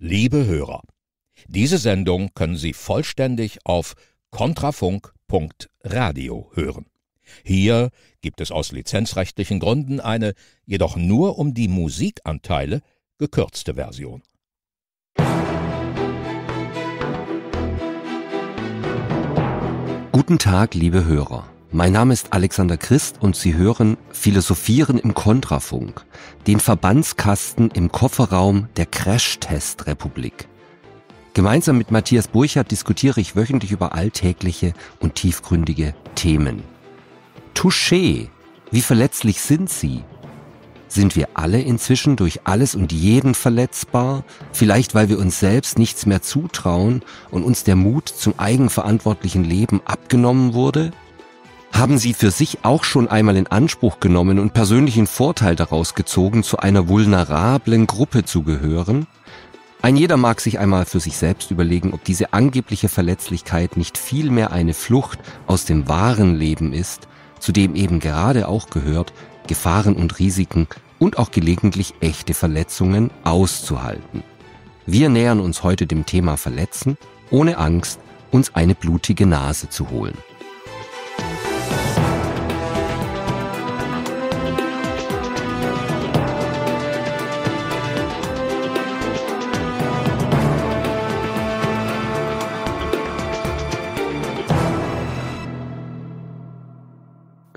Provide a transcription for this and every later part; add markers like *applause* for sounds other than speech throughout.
Liebe Hörer, diese Sendung können Sie vollständig auf kontrafunk.radio hören. Hier gibt es aus lizenzrechtlichen Gründen eine, jedoch nur um die Musikanteile gekürzte Version. Guten Tag, liebe Hörer. Mein Name ist Alexander Christ und Sie hören Philosophieren im Kontrafunk, den Verbandskasten im Kofferraum der Crashtest-Republik. Gemeinsam mit Matthias Burchardt diskutiere ich wöchentlich über alltägliche und tiefgründige Themen. Touché, wie verletzlich sind Sie? Sind wir alle inzwischen durch alles und jeden verletzbar? Vielleicht weil wir uns selbst nichts mehr zutrauen und uns der Mut zum eigenverantwortlichen Leben abgenommen wurde? haben sie für sich auch schon einmal in Anspruch genommen und persönlichen Vorteil daraus gezogen, zu einer vulnerablen Gruppe zu gehören? Ein jeder mag sich einmal für sich selbst überlegen, ob diese angebliche Verletzlichkeit nicht vielmehr eine Flucht aus dem wahren Leben ist, zu dem eben gerade auch gehört, Gefahren und Risiken und auch gelegentlich echte Verletzungen auszuhalten. Wir nähern uns heute dem Thema Verletzen, ohne Angst, uns eine blutige Nase zu holen.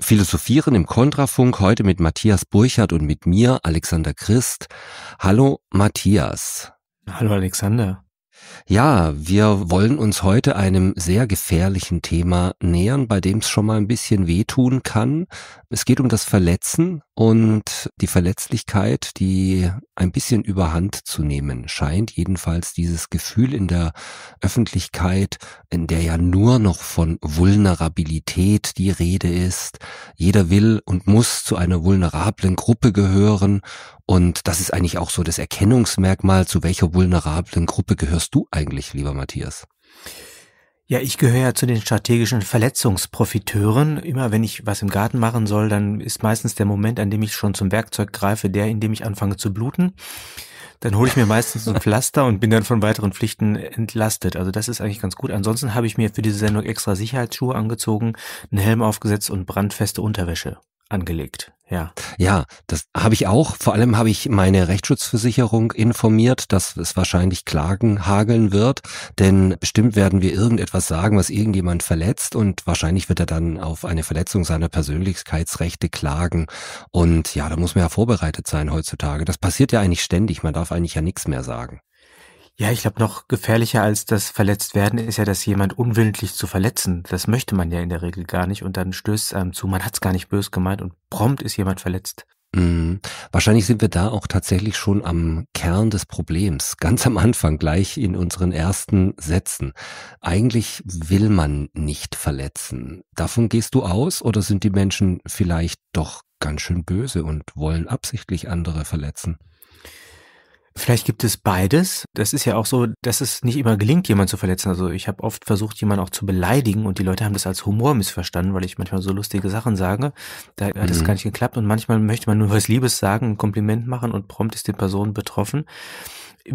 Philosophieren im Kontrafunk heute mit Matthias Burchardt und mit mir, Alexander Christ. Hallo Matthias. Hallo Alexander. Ja, wir wollen uns heute einem sehr gefährlichen Thema nähern, bei dem es schon mal ein bisschen wehtun kann. Es geht um das Verletzen, und die Verletzlichkeit, die ein bisschen überhand zu nehmen scheint, jedenfalls dieses Gefühl in der Öffentlichkeit, in der ja nur noch von Vulnerabilität die Rede ist. Jeder will und muss zu einer vulnerablen Gruppe gehören und das ist eigentlich auch so das Erkennungsmerkmal, zu welcher vulnerablen Gruppe gehörst du eigentlich, lieber Matthias? Ja, ich gehöre ja zu den strategischen Verletzungsprofiteuren. Immer wenn ich was im Garten machen soll, dann ist meistens der Moment, an dem ich schon zum Werkzeug greife, der, in dem ich anfange zu bluten. Dann hole ich mir meistens ein *laughs* Pflaster und bin dann von weiteren Pflichten entlastet. Also das ist eigentlich ganz gut. Ansonsten habe ich mir für diese Sendung extra Sicherheitsschuhe angezogen, einen Helm aufgesetzt und brandfeste Unterwäsche angelegt. Ja. Ja, das habe ich auch. Vor allem habe ich meine Rechtsschutzversicherung informiert, dass es wahrscheinlich Klagen hageln wird, denn bestimmt werden wir irgendetwas sagen, was irgendjemand verletzt und wahrscheinlich wird er dann auf eine Verletzung seiner Persönlichkeitsrechte klagen. Und ja, da muss man ja vorbereitet sein heutzutage. Das passiert ja eigentlich ständig. Man darf eigentlich ja nichts mehr sagen. Ja, ich glaube, noch gefährlicher als das Verletztwerden ist ja, dass jemand unwillentlich zu verletzen. Das möchte man ja in der Regel gar nicht und dann stößt es einem zu, man hat's gar nicht bös gemeint und prompt ist jemand verletzt. Mhm. Wahrscheinlich sind wir da auch tatsächlich schon am Kern des Problems, *laughs* ganz am Anfang gleich in unseren ersten Sätzen. Eigentlich will man nicht verletzen. Davon gehst du aus oder sind die Menschen vielleicht doch ganz schön böse und wollen absichtlich andere verletzen? Vielleicht gibt es beides. Das ist ja auch so, dass es nicht immer gelingt, jemanden zu verletzen. Also ich habe oft versucht, jemanden auch zu beleidigen und die Leute haben das als Humor missverstanden, weil ich manchmal so lustige Sachen sage. Da hat es mhm. gar nicht geklappt und manchmal möchte man nur was Liebes sagen, ein Kompliment machen und prompt ist die Person betroffen.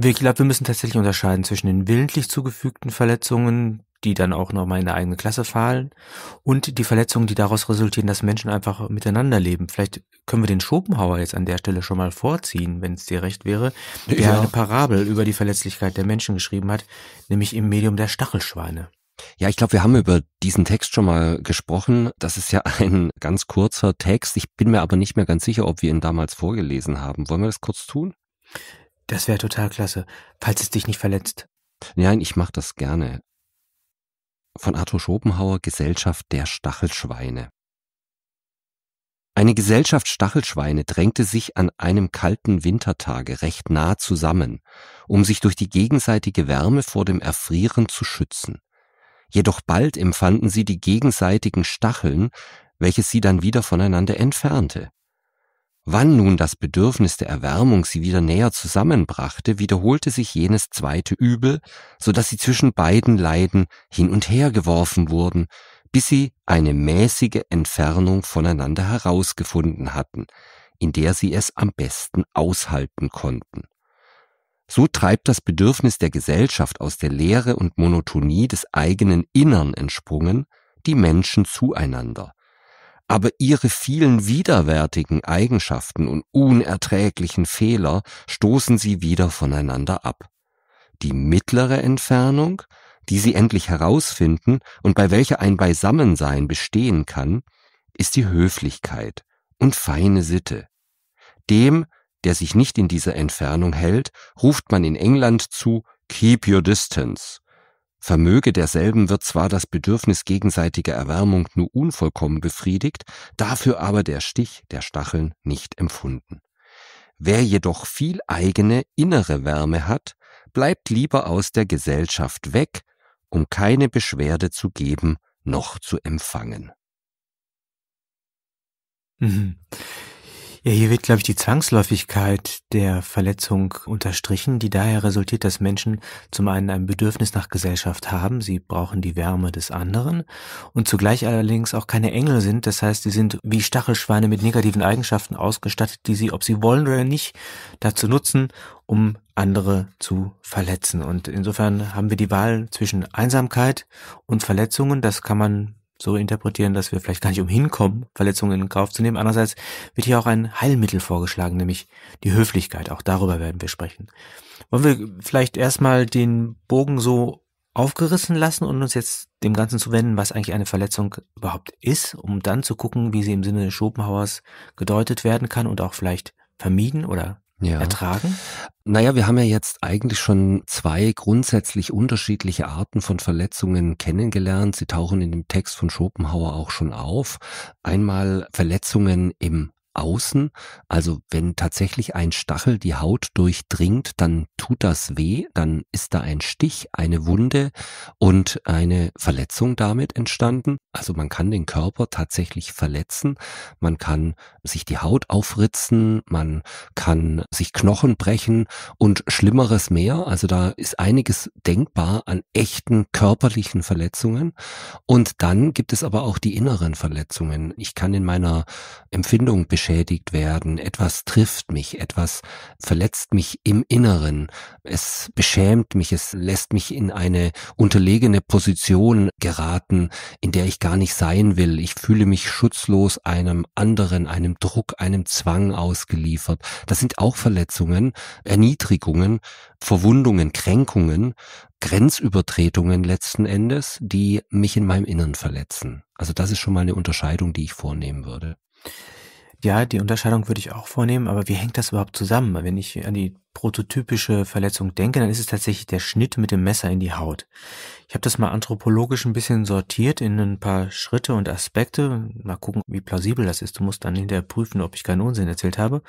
Ich glaube, wir müssen tatsächlich unterscheiden zwischen den willentlich zugefügten Verletzungen, die dann auch nochmal in eine eigene Klasse fallen, und die Verletzungen, die daraus resultieren, dass Menschen einfach miteinander leben. Vielleicht können wir den Schopenhauer jetzt an der Stelle schon mal vorziehen, wenn es dir recht wäre, der ja. eine Parabel über die Verletzlichkeit der Menschen geschrieben hat, nämlich im Medium der Stachelschweine. Ja, ich glaube, wir haben über diesen Text schon mal gesprochen. Das ist ja ein ganz kurzer Text. Ich bin mir aber nicht mehr ganz sicher, ob wir ihn damals vorgelesen haben. Wollen wir das kurz tun? Das wäre total klasse, falls es dich nicht verletzt. Nein, ich mache das gerne. Von Arthur Schopenhauer Gesellschaft der Stachelschweine. Eine Gesellschaft Stachelschweine drängte sich an einem kalten Wintertage recht nah zusammen, um sich durch die gegenseitige Wärme vor dem Erfrieren zu schützen. Jedoch bald empfanden sie die gegenseitigen Stacheln, welches sie dann wieder voneinander entfernte. Wann nun das Bedürfnis der Erwärmung sie wieder näher zusammenbrachte, wiederholte sich jenes zweite Übel, so dass sie zwischen beiden Leiden hin und her geworfen wurden, bis sie eine mäßige Entfernung voneinander herausgefunden hatten, in der sie es am besten aushalten konnten. So treibt das Bedürfnis der Gesellschaft aus der Leere und Monotonie des eigenen Innern entsprungen die Menschen zueinander, aber ihre vielen widerwärtigen Eigenschaften und unerträglichen Fehler stoßen sie wieder voneinander ab. Die mittlere Entfernung, die sie endlich herausfinden und bei welcher ein Beisammensein bestehen kann, ist die Höflichkeit und feine Sitte. Dem, der sich nicht in dieser Entfernung hält, ruft man in England zu Keep your distance Vermöge derselben wird zwar das Bedürfnis gegenseitiger Erwärmung nur unvollkommen befriedigt, dafür aber der Stich der Stacheln nicht empfunden. Wer jedoch viel eigene innere Wärme hat, bleibt lieber aus der Gesellschaft weg, um keine Beschwerde zu geben noch zu empfangen. Mhm. Ja, hier wird, glaube ich, die Zwangsläufigkeit der Verletzung unterstrichen, die daher resultiert, dass Menschen zum einen ein Bedürfnis nach Gesellschaft haben, sie brauchen die Wärme des anderen und zugleich allerdings auch keine Engel sind, das heißt, sie sind wie Stachelschweine mit negativen Eigenschaften ausgestattet, die sie, ob sie wollen oder nicht, dazu nutzen, um andere zu verletzen. Und insofern haben wir die Wahl zwischen Einsamkeit und Verletzungen, das kann man so interpretieren, dass wir vielleicht gar nicht umhin kommen, Verletzungen in Kauf zu nehmen. Andererseits wird hier auch ein Heilmittel vorgeschlagen, nämlich die Höflichkeit. Auch darüber werden wir sprechen. Wollen wir vielleicht erstmal den Bogen so aufgerissen lassen und uns jetzt dem Ganzen zu wenden, was eigentlich eine Verletzung überhaupt ist, um dann zu gucken, wie sie im Sinne Schopenhauers gedeutet werden kann und auch vielleicht vermieden oder ja. ertragen? Naja, wir haben ja jetzt eigentlich schon zwei grundsätzlich unterschiedliche Arten von Verletzungen kennengelernt. Sie tauchen in dem Text von Schopenhauer auch schon auf. Einmal Verletzungen im außen. Also wenn tatsächlich ein Stachel die Haut durchdringt, dann tut das weh, dann ist da ein Stich, eine Wunde und eine Verletzung damit entstanden. Also man kann den Körper tatsächlich verletzen, man kann sich die Haut aufritzen, man kann sich Knochen brechen und schlimmeres mehr. Also da ist einiges denkbar an echten körperlichen Verletzungen. Und dann gibt es aber auch die inneren Verletzungen. Ich kann in meiner Empfindung geschädigt werden, etwas trifft mich, etwas verletzt mich im Inneren, es beschämt mich, es lässt mich in eine unterlegene Position geraten, in der ich gar nicht sein will. Ich fühle mich schutzlos einem anderen, einem Druck, einem Zwang ausgeliefert. Das sind auch Verletzungen, Erniedrigungen, Verwundungen, Kränkungen, Grenzübertretungen letzten Endes, die mich in meinem Innern verletzen. Also das ist schon mal eine Unterscheidung, die ich vornehmen würde. Ja, die Unterscheidung würde ich auch vornehmen, aber wie hängt das überhaupt zusammen? Wenn ich an die prototypische Verletzung denke, dann ist es tatsächlich der Schnitt mit dem Messer in die Haut. Ich habe das mal anthropologisch ein bisschen sortiert in ein paar Schritte und Aspekte. Mal gucken, wie plausibel das ist. Du musst dann hinterher prüfen, ob ich keinen Unsinn erzählt habe,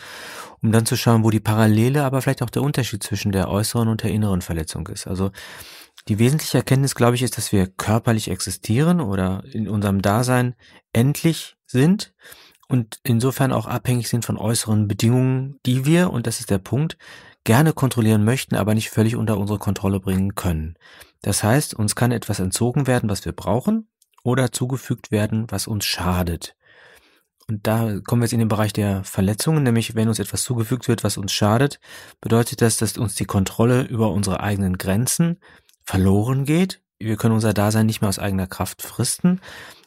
um dann zu schauen, wo die Parallele, aber vielleicht auch der Unterschied zwischen der äußeren und der inneren Verletzung ist. Also die wesentliche Erkenntnis, glaube ich, ist, dass wir körperlich existieren oder in unserem Dasein endlich sind und insofern auch abhängig sind von äußeren Bedingungen, die wir, und das ist der Punkt, gerne kontrollieren möchten, aber nicht völlig unter unsere Kontrolle bringen können. Das heißt, uns kann etwas entzogen werden, was wir brauchen, oder zugefügt werden, was uns schadet. Und da kommen wir jetzt in den Bereich der Verletzungen, nämlich wenn uns etwas zugefügt wird, was uns schadet, bedeutet das, dass uns die Kontrolle über unsere eigenen Grenzen verloren geht. Wir können unser Dasein nicht mehr aus eigener Kraft fristen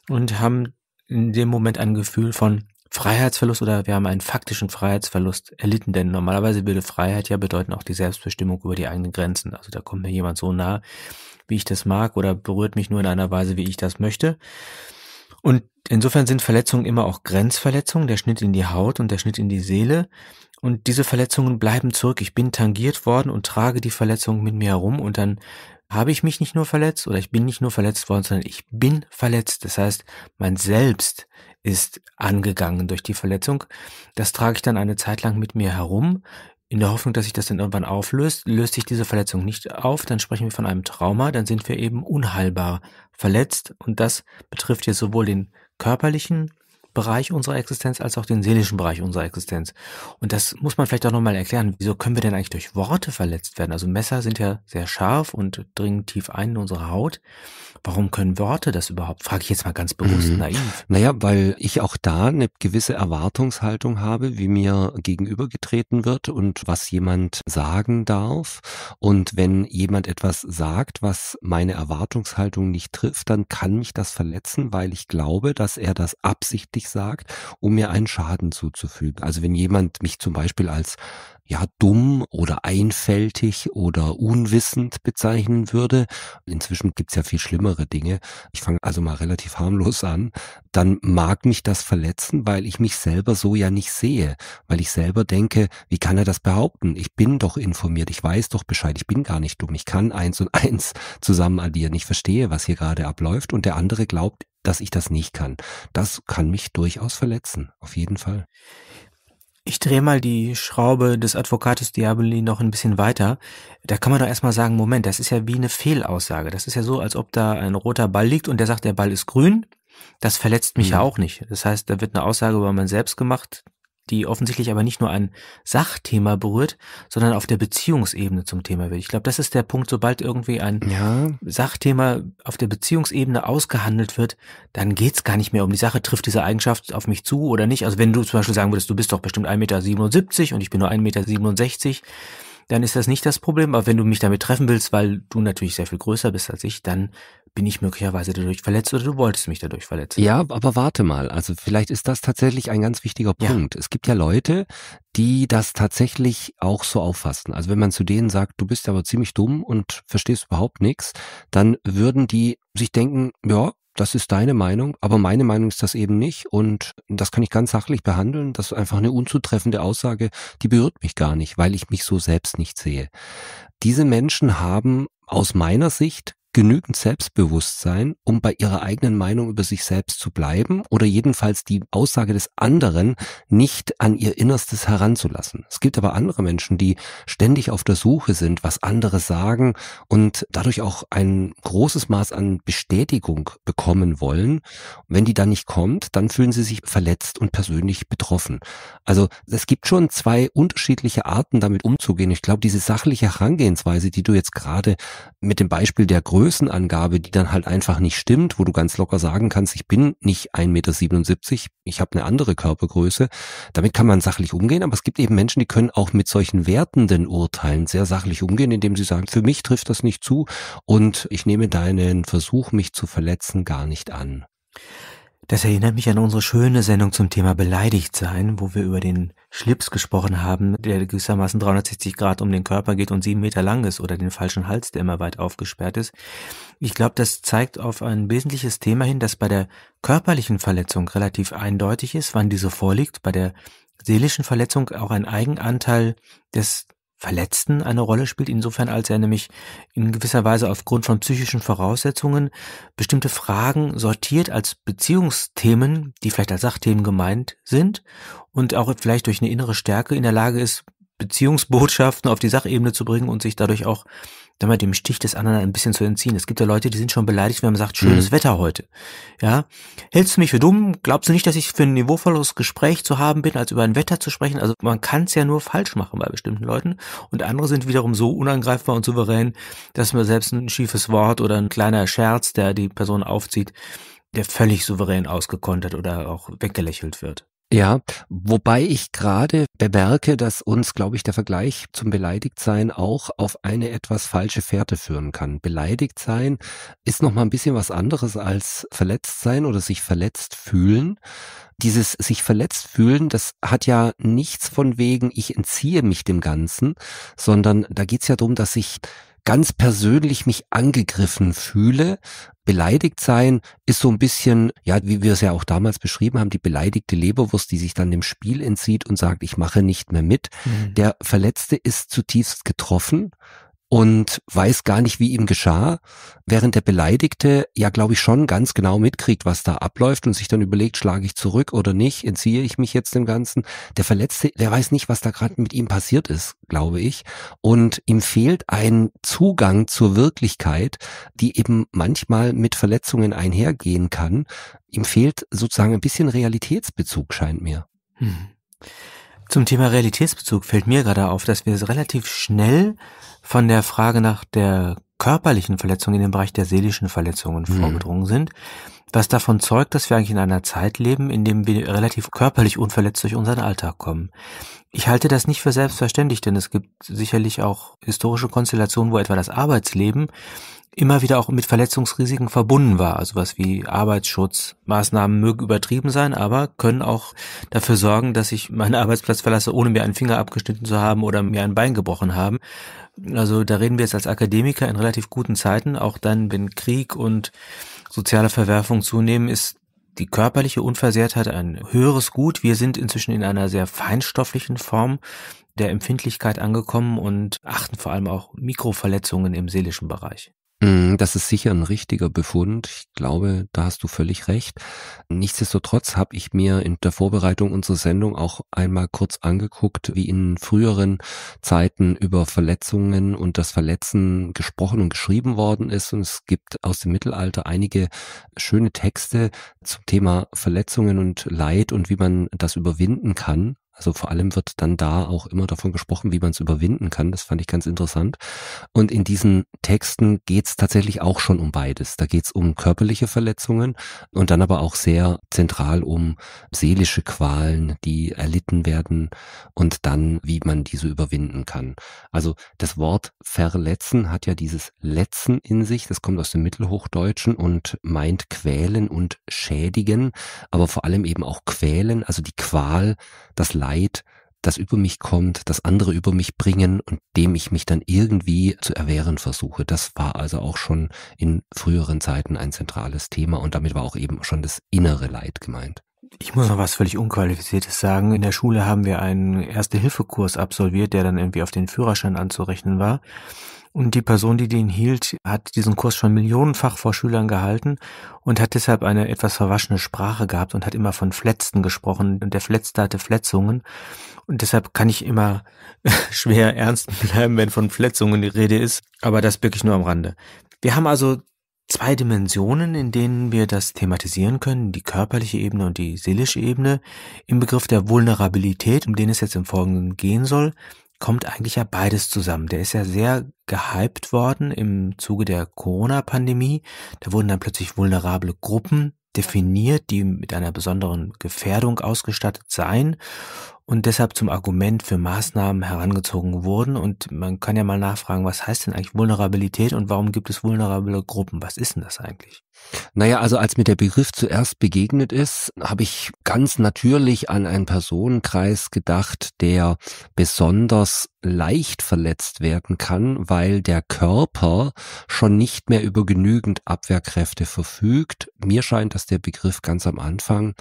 und haben in dem Moment ein Gefühl von Freiheitsverlust oder wir haben einen faktischen Freiheitsverlust erlitten, denn normalerweise würde Freiheit ja bedeuten auch die Selbstbestimmung über die eigenen Grenzen. Also da kommt mir jemand so nah, wie ich das mag oder berührt mich nur in einer Weise, wie ich das möchte. Und insofern sind Verletzungen immer auch Grenzverletzungen, der Schnitt in die Haut und der Schnitt in die Seele. Und diese Verletzungen bleiben zurück. Ich bin tangiert worden und trage die Verletzungen mit mir herum und dann habe ich mich nicht nur verletzt oder ich bin nicht nur verletzt worden, sondern ich bin verletzt. Das heißt, mein Selbst ist angegangen durch die Verletzung. Das trage ich dann eine Zeit lang mit mir herum. In der Hoffnung, dass sich das dann irgendwann auflöst, löst sich diese Verletzung nicht auf, dann sprechen wir von einem Trauma, dann sind wir eben unheilbar verletzt und das betrifft jetzt sowohl den körperlichen Bereich unserer Existenz als auch den seelischen Bereich unserer Existenz. Und das muss man vielleicht auch nochmal erklären. Wieso können wir denn eigentlich durch Worte verletzt werden? Also Messer sind ja sehr scharf und dringen tief ein in unsere Haut. Warum können Worte das überhaupt? Frage ich jetzt mal ganz bewusst mhm. naiv. Naja, weil ich auch da eine gewisse Erwartungshaltung habe, wie mir gegenübergetreten wird und was jemand sagen darf. Und wenn jemand etwas sagt, was meine Erwartungshaltung nicht trifft, dann kann mich das verletzen, weil ich glaube, dass er das absichtlich sagt, um mir einen Schaden zuzufügen. Also wenn jemand mich zum Beispiel als ja dumm oder einfältig oder unwissend bezeichnen würde, inzwischen gibt's ja viel schlimmere Dinge, ich fange also mal relativ harmlos an, dann mag mich das verletzen, weil ich mich selber so ja nicht sehe, weil ich selber denke, wie kann er das behaupten? Ich bin doch informiert, ich weiß doch Bescheid, ich bin gar nicht dumm, ich kann eins und *laughs* eins zusammen addieren, ich verstehe, was hier gerade abläuft und der andere glaubt, dass ich das nicht kann. Das kann mich durchaus verletzen, auf jeden Fall. Ich drehe mal die Schraube des Advocatus Diaboli noch ein bisschen weiter. Da kann man doch erstmal sagen, Moment, das ist ja wie eine Fehlaussage. Das ist ja so, als ob da ein roter Ball liegt und der sagt, der Ball ist grün. Das verletzt mich mhm. ja auch nicht. Das heißt, da wird eine Aussage über man Selbst gemacht, die offensichtlich aber nicht nur ein Sachthema berührt, sondern auf der Beziehungsebene zum Thema wird. Ich glaube, das ist der Punkt, sobald irgendwie ein ja. Sachthema auf der Beziehungsebene ausgehandelt wird, dann geht's gar nicht mehr um die Sache, trifft diese Eigenschaft auf mich zu oder nicht. Also wenn du zum Beispiel sagen würdest, du bist doch bestimmt 1,77 Meter und ich bin nur 1,67 Meter, dann ist das nicht das Problem. Aber wenn du mich damit treffen willst, weil du natürlich sehr viel größer bist als ich, dann bin ich möglicherweise dadurch verletzt oder du wolltest mich dadurch verletzen. Ja, aber warte mal. Also vielleicht ist das tatsächlich ein ganz wichtiger Punkt. Ja. Es gibt ja Leute, die das tatsächlich auch so auffassen. Also wenn man zu denen sagt, du bist aber ziemlich dumm und verstehst überhaupt nichts, dann würden die sich denken, ja, das ist deine Meinung, aber meine Meinung ist das eben nicht und das kann ich ganz sachlich behandeln. Das ist einfach eine unzutreffende Aussage, die berührt mich gar nicht, weil ich mich so selbst nicht sehe. Diese Menschen haben aus meiner Sicht genügend Selbstbewusstsein, um bei ihrer eigenen Meinung über sich selbst zu bleiben oder jedenfalls die Aussage des anderen nicht an ihr Innerstes heranzulassen. Es gibt aber andere Menschen, die ständig auf der Suche sind, was andere sagen und dadurch auch ein großes Maß an Bestätigung bekommen wollen. Wenn die dann nicht kommt, dann fühlen sie sich verletzt und persönlich betroffen. Also es gibt schon zwei unterschiedliche Arten, damit umzugehen. Ich glaube, diese sachliche Herangehensweise, die du jetzt gerade mit dem Beispiel der Größe Größenangabe, die dann halt einfach nicht stimmt, wo du ganz locker sagen kannst, ich bin nicht 1,77 Meter, ich habe eine andere Körpergröße. Damit kann man sachlich umgehen, aber es gibt eben Menschen, die können auch mit solchen wertenden Urteilen sehr sachlich umgehen, indem sie sagen, für mich trifft das nicht zu und ich nehme deinen Versuch, mich zu verletzen, gar nicht an. Das erinnert mich an unsere schöne Sendung zum Thema beleidigt sein, wo wir über den Schlips gesprochen haben, der gewissermaßen 360 Grad um den Körper geht und sieben Meter lang ist oder den falschen Hals, der immer weit aufgesperrt ist. Ich glaube, das zeigt auf ein wesentliches Thema hin, das bei der körperlichen Verletzung relativ eindeutig ist, wann diese vorliegt, bei der seelischen Verletzung auch ein Eigenanteil des Verletzten eine Rolle spielt, insofern als er nämlich in gewisser Weise aufgrund von psychischen Voraussetzungen bestimmte Fragen sortiert als Beziehungsthemen, die vielleicht als Sachthemen gemeint sind und auch vielleicht durch eine innere Stärke in der Lage ist, Beziehungsbotschaften auf die Sachebene zu bringen und sich dadurch auch da mal dem Stich des anderen ein bisschen zu entziehen. Es gibt ja Leute, die sind schon beleidigt, wenn man sagt, schönes mhm. Wetter heute. Ja, hältst du mich für dumm? Glaubst du nicht, dass ich für ein niveauvolles Gespräch zu haben bin, als über ein Wetter zu sprechen? Also man kann es ja nur falsch machen bei bestimmten Leuten. Und andere sind wiederum so unangreifbar und souverän, dass man selbst ein schiefes Wort oder ein kleiner Scherz, der die Person aufzieht, der völlig souverän ausgekontert oder auch weggelächelt wird. Ja, wobei ich gerade bemerke, dass uns, glaube ich, der Vergleich zum Beleidigtsein auch auf eine etwas falsche Fährte führen kann. Beleidigt sein ist nochmal ein bisschen was anderes als verletzt sein oder sich verletzt fühlen. Dieses sich verletzt fühlen, das hat ja nichts von wegen, ich entziehe mich dem Ganzen, sondern da geht's ja darum, dass ich ganz persönlich mich angegriffen fühle beleidigt sein ist so ein bisschen, ja, wie wir es ja auch damals beschrieben haben, die beleidigte Leberwurst, die sich dann dem Spiel entzieht und sagt, ich mache nicht mehr mit. Mhm. Der Verletzte ist zutiefst getroffen und weiß gar nicht, wie ihm geschah, während der Beleidigte ja, glaube ich, schon ganz genau mitkriegt, was da abläuft und sich dann überlegt, schlage ich zurück oder nicht, entziehe ich mich jetzt dem Ganzen. Der Verletzte, der weiß nicht, was da gerade mit ihm passiert ist, glaube ich. Und ihm fehlt ein Zugang zur Wirklichkeit, die eben manchmal mit Verletzungen einhergehen kann. Ihm fehlt sozusagen ein bisschen Realitätsbezug, scheint mir. Hm. Zum Thema Realitätsbezug fällt mir gerade auf, dass wir es relativ schnell von der Frage nach der körperlichen Verletzung in den Bereich der seelischen Verletzungen mhm. vorgedrungen sind, was davon zeugt, dass wir eigentlich in einer Zeit leben, in dem wir relativ körperlich unverletzt durch unseren Alltag kommen. Ich halte das nicht für selbstverständlich, denn es gibt sicherlich auch historische Konstellationen, wo etwa das Arbeitsleben immer wieder auch mit Verletzungsrisiken verbunden war. Also was wie Arbeitsschutzmaßnahmen mögen übertrieben sein, aber können auch dafür sorgen, dass ich meinen Arbeitsplatz verlasse, ohne mir einen Finger abgeschnitten zu haben oder mir ein Bein gebrochen haben. Also da reden wir jetzt als Akademiker in relativ guten Zeiten. Auch dann, wenn Krieg und soziale Verwerfung zunehmen, ist die körperliche Unversehrtheit ein höheres Gut. Wir sind inzwischen in einer sehr feinstofflichen Form der Empfindlichkeit angekommen und achten vor allem auch Mikroverletzungen im seelischen Bereich. Mhm, das ist sicher ein richtiger Befund. Ich glaube, da hast du völlig recht. Nichtsdestotrotz habe ich mir in der Vorbereitung unserer Sendung auch einmal kurz angeguckt, wie in früheren Zeiten über Verletzungen und das Verletzen gesprochen und geschrieben worden ist. Und es gibt aus dem Mittelalter einige schöne Texte zum Thema Verletzungen und Leid und wie man das überwinden kann. Also vor allem wird dann da auch immer davon gesprochen, wie man es überwinden kann. Das fand ich ganz interessant. Und in diesen Texten geht es tatsächlich auch schon um beides. Da geht es um körperliche Verletzungen und dann aber auch sehr zentral um seelische Qualen, die erlitten werden und dann, wie man diese überwinden kann. Also das Wort verletzen hat ja dieses Letzen in sich. Das kommt aus dem Mittelhochdeutschen und meint quälen und schädigen, aber vor allem eben auch quälen, also die Qual, das Leid, das über mich kommt, das andere über mich bringen und dem ich mich dann irgendwie zu erwehren versuche. Das war also auch schon in früheren Zeiten ein zentrales Thema und damit war auch eben schon das innere Leid gemeint. Ich muss noch was völlig Unqualifiziertes sagen. In der Schule haben wir einen Erste-Hilfe-Kurs absolviert, der dann irgendwie auf den Führerschein anzurechnen war. Und die Person, die den hielt, hat diesen Kurs schon millionenfach vor Schülern gehalten und hat deshalb eine etwas verwaschene Sprache gehabt und hat immer von Fletzten gesprochen. Und der Fletzte hatte Fletzungen. Und deshalb kann ich immer *laughs* schwer ernst bleiben, wenn von Fletzungen die Rede ist. Aber das wirklich nur am Rande. Wir haben also zwei Dimensionen, in denen wir das thematisieren können, die körperliche Ebene und die seelische Ebene. Im Begriff der Vulnerabilität, um den es jetzt im Folgenden gehen soll, kommt eigentlich ja beides zusammen. Der ist ja sehr gehypt worden im Zuge der Corona-Pandemie. Da wurden dann plötzlich vulnerable Gruppen definiert, die mit einer besonderen Gefährdung ausgestattet seien und deshalb zum Argument für Maßnahmen herangezogen wurden. Und man kann ja mal nachfragen, was heißt denn eigentlich Vulnerabilität und warum gibt es vulnerable Gruppen? Was ist denn das eigentlich? Naja, also als mir der Begriff zuerst begegnet ist, habe ich ganz natürlich an einen Personenkreis gedacht, der besonders leicht verletzt werden kann, weil der Körper schon nicht mehr über genügend Abwehrkräfte verfügt. Mir scheint, dass der Begriff ganz am Anfang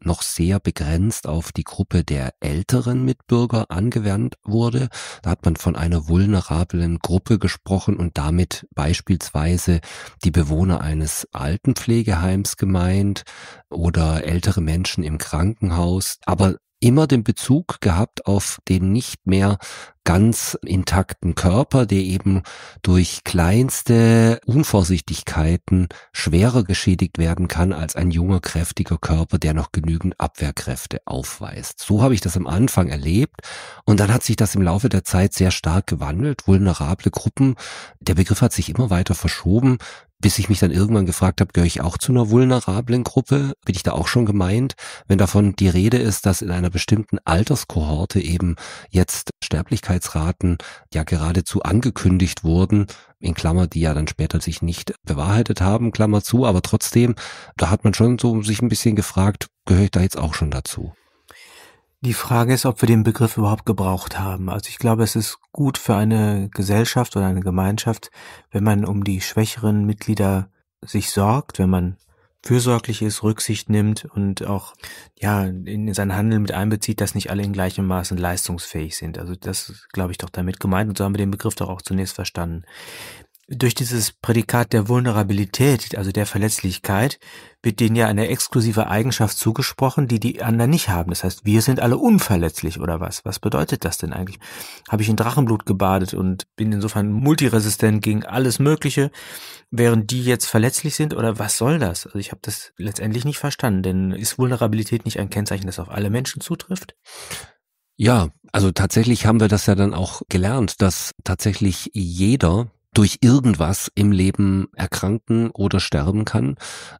noch sehr begrenzt auf die Gruppe der älteren Mitbürger angewandt wurde. Da hat man von einer vulnerablen Gruppe gesprochen und damit beispielsweise die Bewohner eines Altenpflegeheims gemeint oder ältere Menschen im Krankenhaus. Aber immer den Bezug gehabt auf den nicht mehr ganz intakten Körper, der eben durch kleinste Unvorsichtigkeiten schwerer geschädigt werden kann als ein junger, kräftiger Körper, der noch genügend Abwehrkräfte aufweist. So habe ich das am Anfang erlebt und dann hat sich das im Laufe der Zeit sehr stark gewandelt. Vulnerable Gruppen, der Begriff hat sich immer weiter verschoben bis ich mich dann irgendwann gefragt habe, gehöre ich auch zu einer vulnerablen Gruppe? Bin ich da auch schon gemeint? Wenn davon die Rede ist, dass in einer bestimmten Alterskohorte eben jetzt Sterblichkeitsraten ja geradezu angekündigt wurden, in Klammer, die ja dann später sich nicht bewahrheitet haben, Klammer zu, aber trotzdem, da hat man schon so sich ein bisschen gefragt, gehöre ich da jetzt auch schon dazu? Die Frage ist, ob wir den Begriff überhaupt gebraucht haben. Also ich glaube, es ist gut für eine Gesellschaft oder eine Gemeinschaft, wenn man um die schwächeren Mitglieder sich sorgt, wenn man fürsorglich ist, Rücksicht nimmt und auch ja in sein Handeln mit einbezieht, dass nicht alle in gleichem Maßen leistungsfähig sind. Also das ist, glaube ich, doch damit gemeint und so haben wir den Begriff doch auch zunächst verstanden durch dieses Prädikat der Vulnerabilität, also der Verletzlichkeit, wird denen ja eine exklusive Eigenschaft zugesprochen, die die anderen nicht haben. Das heißt, wir sind alle unverletzlich oder was? Was bedeutet das denn eigentlich? Habe ich in Drachenblut gebadet und bin insofern multiresistent gegen alles Mögliche, während die jetzt verletzlich sind oder was soll das? Also ich habe das letztendlich nicht verstanden, denn ist Vulnerabilität nicht ein Kennzeichen, das auf alle Menschen zutrifft? Ja, also tatsächlich haben wir das ja dann auch gelernt, dass tatsächlich jeder durch irgendwas im Leben erkranken oder sterben kann.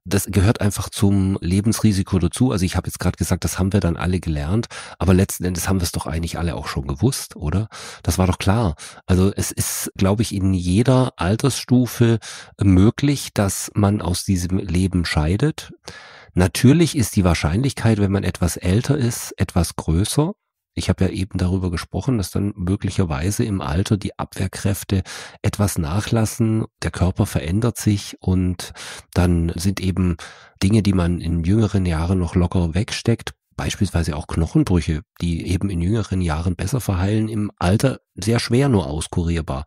Das gehört einfach zum Lebensrisiko dazu. Also ich habe jetzt gerade gesagt, das haben wir dann alle gelernt, aber letzten Endes haben wir es doch eigentlich alle auch schon gewusst, oder? Das war doch klar. Also es ist, glaube ich, in jeder Altersstufe möglich, dass man aus diesem Leben scheidet. Natürlich ist die Wahrscheinlichkeit, wenn man etwas älter ist, etwas größer. Ich habe ja eben darüber gesprochen, dass dann möglicherweise im Alter die Abwehrkräfte etwas nachlassen, der Körper verändert sich und dann sind eben Dinge, die man in jüngeren Jahren noch locker wegsteckt, beispielsweise auch Knochenbrüche, die eben in jüngeren Jahren besser verheilen, im Alter sehr schwer nur auskurierbar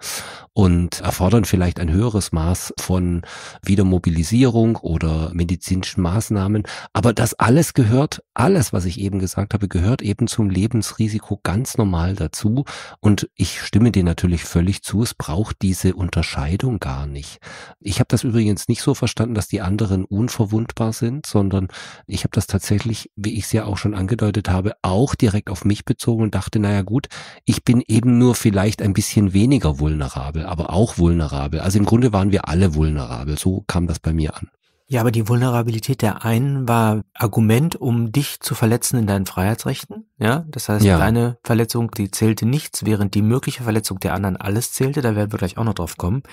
und erfordern vielleicht ein höheres Maß von Wiedermobilisierung oder medizinischen Maßnahmen. Aber das alles gehört, alles, was ich eben gesagt habe, gehört eben zum Lebensrisiko ganz normal dazu. Und ich stimme dir natürlich völlig zu, es braucht diese Unterscheidung gar nicht. Ich habe das übrigens nicht so verstanden, dass die anderen unverwundbar sind, sondern ich habe das tatsächlich, wie ich es ja auch schon angedeutet habe, auch direkt auf mich bezogen und dachte, naja gut, ich bin eben nur vielleicht ein bisschen weniger vulnerabel, aber auch vulnerabel. Also im Grunde waren wir alle vulnerabel. So kam das bei mir an. Ja, aber die Vulnerabilität der einen war Argument, um dich zu verletzen in deinen Freiheitsrechten. Ja, das heißt, ja. deine Verletzung, die zählte nichts, während die mögliche Verletzung der anderen alles zählte. Da werden wir gleich auch noch drauf kommen.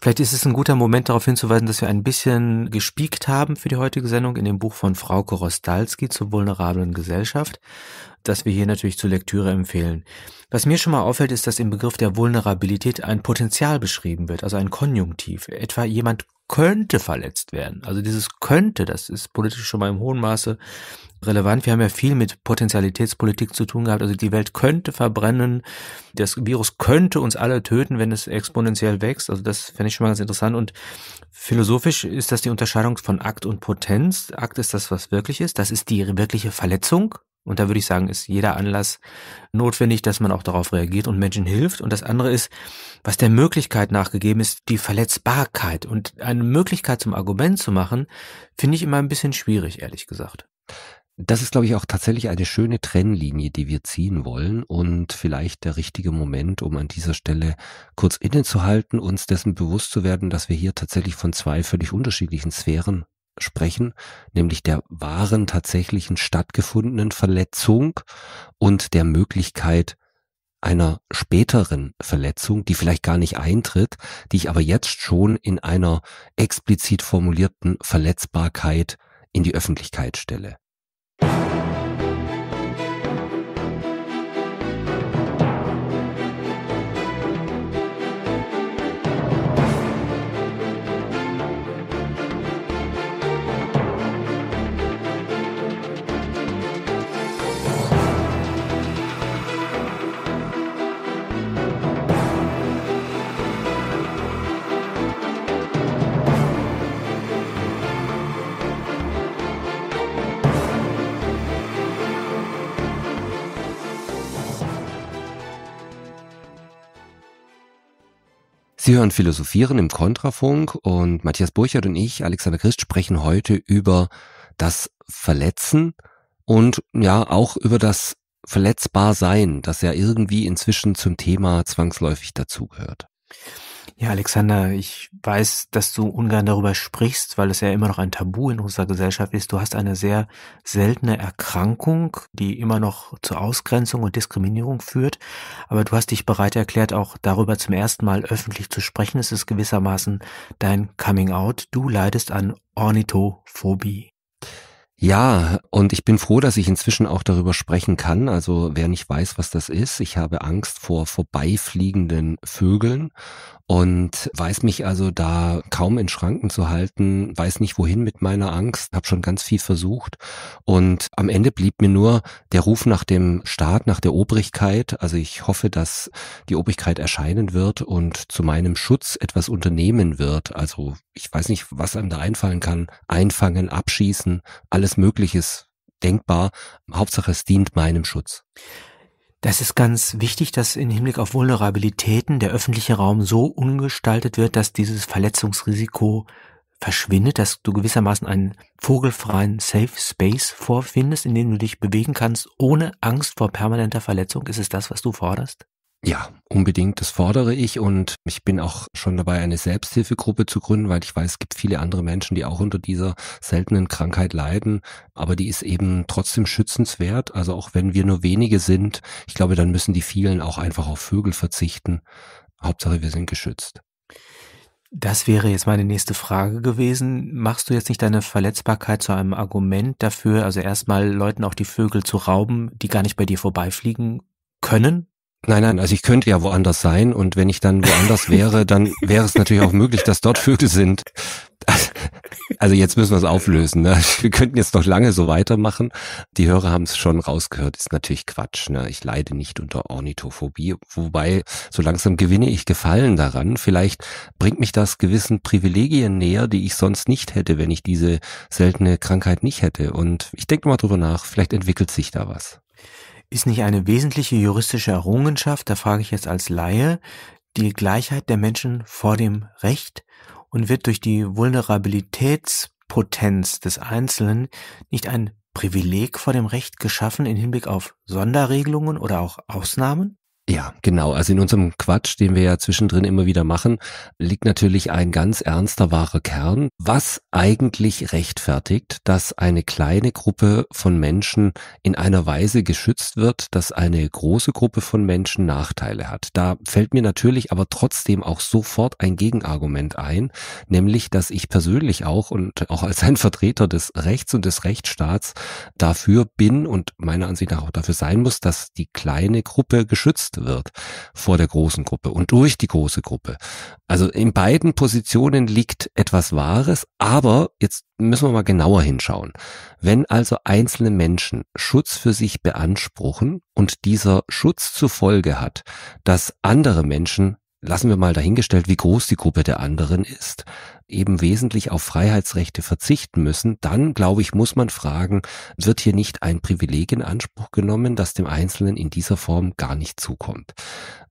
Vielleicht ist es ein guter Moment, darauf hinzuweisen, dass wir ein bisschen gespiegt haben für die heutige Sendung in dem Buch von Frau Korostalski zur vulnerablen Gesellschaft, das wir hier natürlich zur Lektüre empfehlen. Was mir schon mal auffällt, ist, dass im Begriff der Vulnerabilität ein Potenzial beschrieben wird, also ein Konjunktiv. Etwa jemand könnte verletzt werden. Also dieses könnte, das ist politisch schon mal im hohen Maße relevant. Wir haben ja viel mit Potentialitätspolitik zu tun gehabt. Also die Welt könnte verbrennen. Das Virus könnte uns alle töten, wenn es exponentiell wächst. Also das fände ich schon mal ganz interessant. Und philosophisch ist das die Unterscheidung von Akt und Potenz. Akt ist das, was wirklich ist. Das ist die wirkliche Verletzung. Und da würde ich sagen, ist jeder Anlass notwendig, dass man auch darauf reagiert und Menschen hilft. Und das andere ist, was der Möglichkeit nachgegeben ist, die Verletzbarkeit und eine Möglichkeit zum Argument zu machen, finde ich immer ein bisschen schwierig, ehrlich gesagt. Das ist, glaube ich, auch tatsächlich eine schöne Trennlinie, die wir ziehen wollen und vielleicht der richtige Moment, um an dieser Stelle kurz innezuhalten, uns dessen bewusst zu werden, dass wir hier tatsächlich von zwei völlig unterschiedlichen Sphären sprechen, nämlich der wahren, tatsächlichen, stattgefundenen Verletzung und der Möglichkeit einer späteren Verletzung, die vielleicht gar nicht eintritt, die ich aber jetzt schon in einer explizit formulierten Verletzbarkeit in die Öffentlichkeit stelle. Sie hören Philosophieren im Kontrafunk und Matthias Burchert und ich, Alexander Christ, sprechen heute über das Verletzen und ja auch über das Verletzbarsein, das ja irgendwie inzwischen zum Thema zwangsläufig dazugehört. Ja, Alexander, ich weiß, dass du ungern darüber sprichst, weil es ja immer noch ein Tabu in unserer Gesellschaft ist. Du hast eine sehr seltene Erkrankung, die immer noch zur Ausgrenzung und Diskriminierung führt. Aber du hast dich bereit erklärt, auch darüber zum ersten Mal öffentlich zu sprechen. Es ist gewissermaßen dein Coming Out. Du leidest an Ornithophobie. Ja, und ich bin froh, dass ich inzwischen auch darüber sprechen kann. Also wer nicht weiß, was das ist, ich habe Angst vor vorbeifliegenden Vögeln und weiß mich also da kaum in Schranken zu halten, weiß nicht wohin mit meiner Angst, habe schon ganz viel versucht und am Ende blieb mir nur der Ruf nach dem Staat, nach der Obrigkeit. Also ich hoffe, dass die Obrigkeit erscheinen wird und zu meinem Schutz etwas unternehmen wird. Also ich weiß nicht, was einem da einfallen kann, einfangen, abschießen, alles Mögliches denkbar. Hauptsache, es dient meinem Schutz. Das ist ganz wichtig, dass in Hinblick auf Vulnerabilitäten der öffentliche Raum so umgestaltet wird, dass dieses Verletzungsrisiko verschwindet, dass du gewissermaßen einen vogelfreien Safe Space vorfindest, in dem du dich bewegen kannst, ohne Angst vor permanenter Verletzung. Ist es das, was du forderst? Ja, unbedingt. Das fordere ich und ich bin auch schon dabei, eine Selbsthilfegruppe zu gründen, weil ich weiß, es gibt viele andere Menschen, die auch unter dieser seltenen Krankheit leiden. Aber die ist eben trotzdem schützenswert. Also auch wenn wir nur wenige sind, ich glaube, dann müssen die vielen auch einfach auf Vögel verzichten. Hauptsache, wir sind geschützt. Das wäre jetzt meine nächste Frage gewesen. Machst du jetzt nicht deine Verletzbarkeit zu einem Argument dafür, also erstmal Leuten auch die Vögel zu rauben, die gar nicht bei dir vorbeifliegen können? Nein, nein, also ich könnte ja woanders sein und wenn ich dann woanders wäre, dann wäre es natürlich auch möglich, dass dort Vögel sind. Also jetzt müssen wir es auflösen. Ne? Wir könnten jetzt noch lange so weitermachen. Die Hörer haben es schon rausgehört, ist natürlich Quatsch. Ne? Ich leide nicht unter Ornithophobie, wobei so langsam gewinne ich Gefallen daran. Vielleicht bringt mich das gewissen Privilegien näher, die ich sonst nicht hätte, wenn ich diese seltene Krankheit nicht hätte. Und ich denke mal drüber nach, vielleicht entwickelt sich da was ist nicht eine wesentliche juristische Errungenschaft, da frage ich jetzt als Laie, die Gleichheit der Menschen vor dem Recht und wird durch die Vulnerabilitätspotenz des Einzelnen nicht ein Privileg vor dem Recht geschaffen in Hinblick auf Sonderregelungen oder auch Ausnahmen? Ja, genau. Also in unserem Quatsch, den wir ja zwischendrin immer wieder machen, liegt natürlich ein ganz ernster wahrer Kern, was eigentlich rechtfertigt, dass eine kleine Gruppe von Menschen in einer Weise geschützt wird, dass eine große Gruppe von Menschen Nachteile hat. Da fällt mir natürlich aber trotzdem auch sofort ein Gegenargument ein, nämlich, dass ich persönlich auch und auch als ein Vertreter des Rechts und des Rechtsstaats dafür bin und meiner Ansicht nach auch dafür sein muss, dass die kleine Gruppe geschützt wird vor der großen Gruppe und durch die große Gruppe. Also in beiden Positionen liegt etwas Wahres, aber jetzt müssen wir mal genauer hinschauen. Wenn also einzelne Menschen Schutz für sich beanspruchen und dieser Schutz zur Folge hat, dass andere Menschen lassen wir mal dahingestellt, wie groß die Gruppe der anderen ist, eben wesentlich auf Freiheitsrechte verzichten müssen, dann, glaube ich, muss man fragen, wird hier nicht ein Privileg in Anspruch genommen, das dem Einzelnen in dieser Form gar nicht zukommt?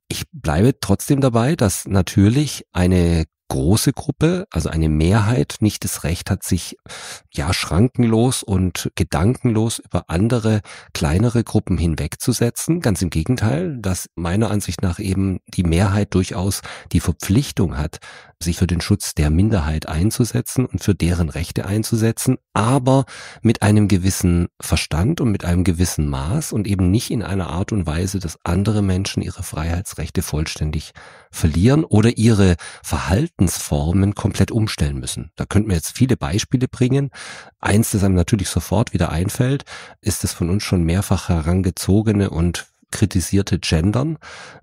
Ich bleibe trotzdem dabei, dass natürlich eine große Gruppe, also eine Mehrheit, nicht das Recht hat, sich ja schrankenlos und gedankenlos über andere kleinere Gruppen hinwegzusetzen. Ganz im Gegenteil, dass meiner Ansicht nach eben die Mehrheit durchaus die Verpflichtung hat, sich für den Schutz der Minderheit einzusetzen und für deren Rechte einzusetzen, aber mit einem gewissen Verstand und mit einem gewissen Maß und eben nicht in einer Art und Weise, dass andere Menschen ihre Freiheitsrechte vollständig verlieren oder ihre Verhalten Verhaltensformen komplett umstellen müssen. Da könnten wir jetzt viele Beispiele bringen. Eins, das einem natürlich sofort wieder einfällt, ist das von uns schon mehrfach herangezogene und kritisierte Gendern.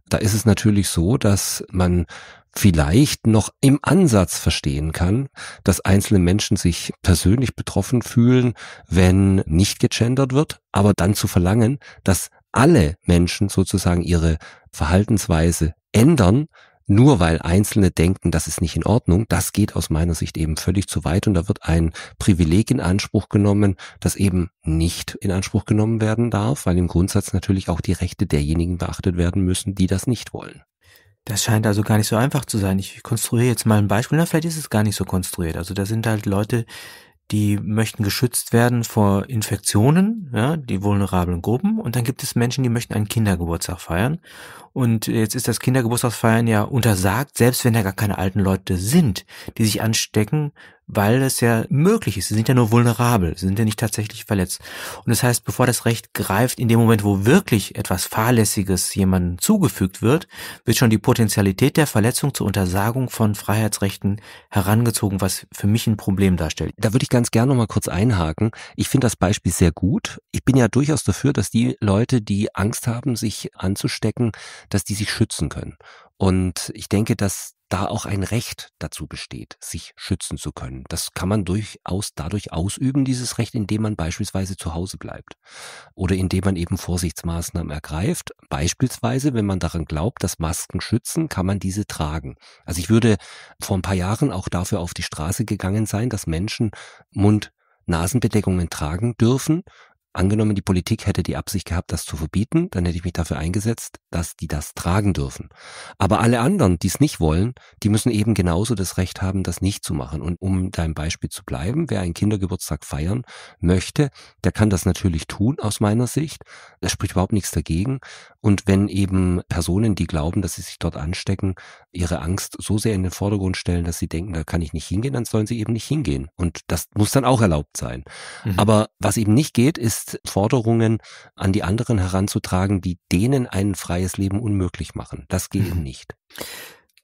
Da ist es natürlich so, dass man vielleicht noch im Ansatz verstehen kann, dass einzelne Menschen sich persönlich betroffen fühlen, wenn nicht gegendert wird, aber dann zu verlangen, dass alle Menschen sozusagen ihre Verhaltensweise ändern, nur weil Einzelne denken, das ist nicht in Ordnung, das geht aus meiner Sicht eben völlig zu weit und da wird ein Privileg in Anspruch genommen, das eben nicht in Anspruch genommen werden darf, weil im Grundsatz natürlich auch die Rechte derjenigen beachtet werden müssen, die das nicht wollen. Das scheint also gar nicht so einfach zu sein. Ich konstruiere jetzt mal ein Beispiel, na vielleicht ist es gar nicht so konstruiert. Also da sind halt Leute, die möchten geschützt werden vor Infektionen, ja, die vulnerablen Gruppen. Und dann gibt es Menschen, die möchten einen Kindergeburtstag feiern. Und jetzt ist das Kindergeburtstagsfeiern ja untersagt, selbst wenn da gar keine alten Leute sind, die sich anstecken, weil es ja möglich ist. Sie sind ja nur vulnerabel, sie sind ja nicht tatsächlich verletzt. Und das heißt, bevor das Recht greift, in dem Moment, wo wirklich etwas Fahrlässiges jemandem zugefügt wird, wird schon die Potenzialität der Verletzung zur Untersagung von Freiheitsrechten herangezogen, was für mich ein Problem darstellt. Da würde ich ganz gerne nochmal kurz einhaken. Ich finde das Beispiel sehr gut. Ich bin ja durchaus dafür, dass die Leute, die Angst haben, sich anzustecken, dass die sich schützen können. Und ich denke, dass da auch ein Recht dazu besteht, sich schützen zu können. Das kann man durchaus dadurch ausüben, dieses Recht, indem man beispielsweise zu Hause bleibt oder indem man eben Vorsichtsmaßnahmen ergreift. Beispielsweise, wenn man daran glaubt, dass Masken schützen, kann man diese tragen. Also ich würde vor ein paar Jahren auch dafür auf die Straße gegangen sein, dass Menschen Mund Nasenbedeckungen tragen dürfen, Angenommen, die Politik hätte die Absicht gehabt, das zu verbieten, dann hätte ich mich dafür eingesetzt, dass die das tragen dürfen. Aber alle anderen, die es nicht wollen, die müssen eben genauso das Recht haben, das nicht zu machen. Und um deinem Beispiel zu bleiben, wer einen Kindergeburtstag feiern möchte, der kann das natürlich tun, aus meiner Sicht. Da spricht überhaupt nichts dagegen. Und wenn eben Personen, die glauben, dass sie sich dort anstecken, ihre Angst so sehr in den Vordergrund stellen, dass sie denken, da kann ich nicht hingehen, dann sollen sie eben nicht hingehen. Und das muss dann auch erlaubt sein. Mhm. Aber was eben nicht geht, ist, Forderungen an die anderen heranzutragen, die denen ein freies Leben unmöglich machen. Das gehe mhm. nicht.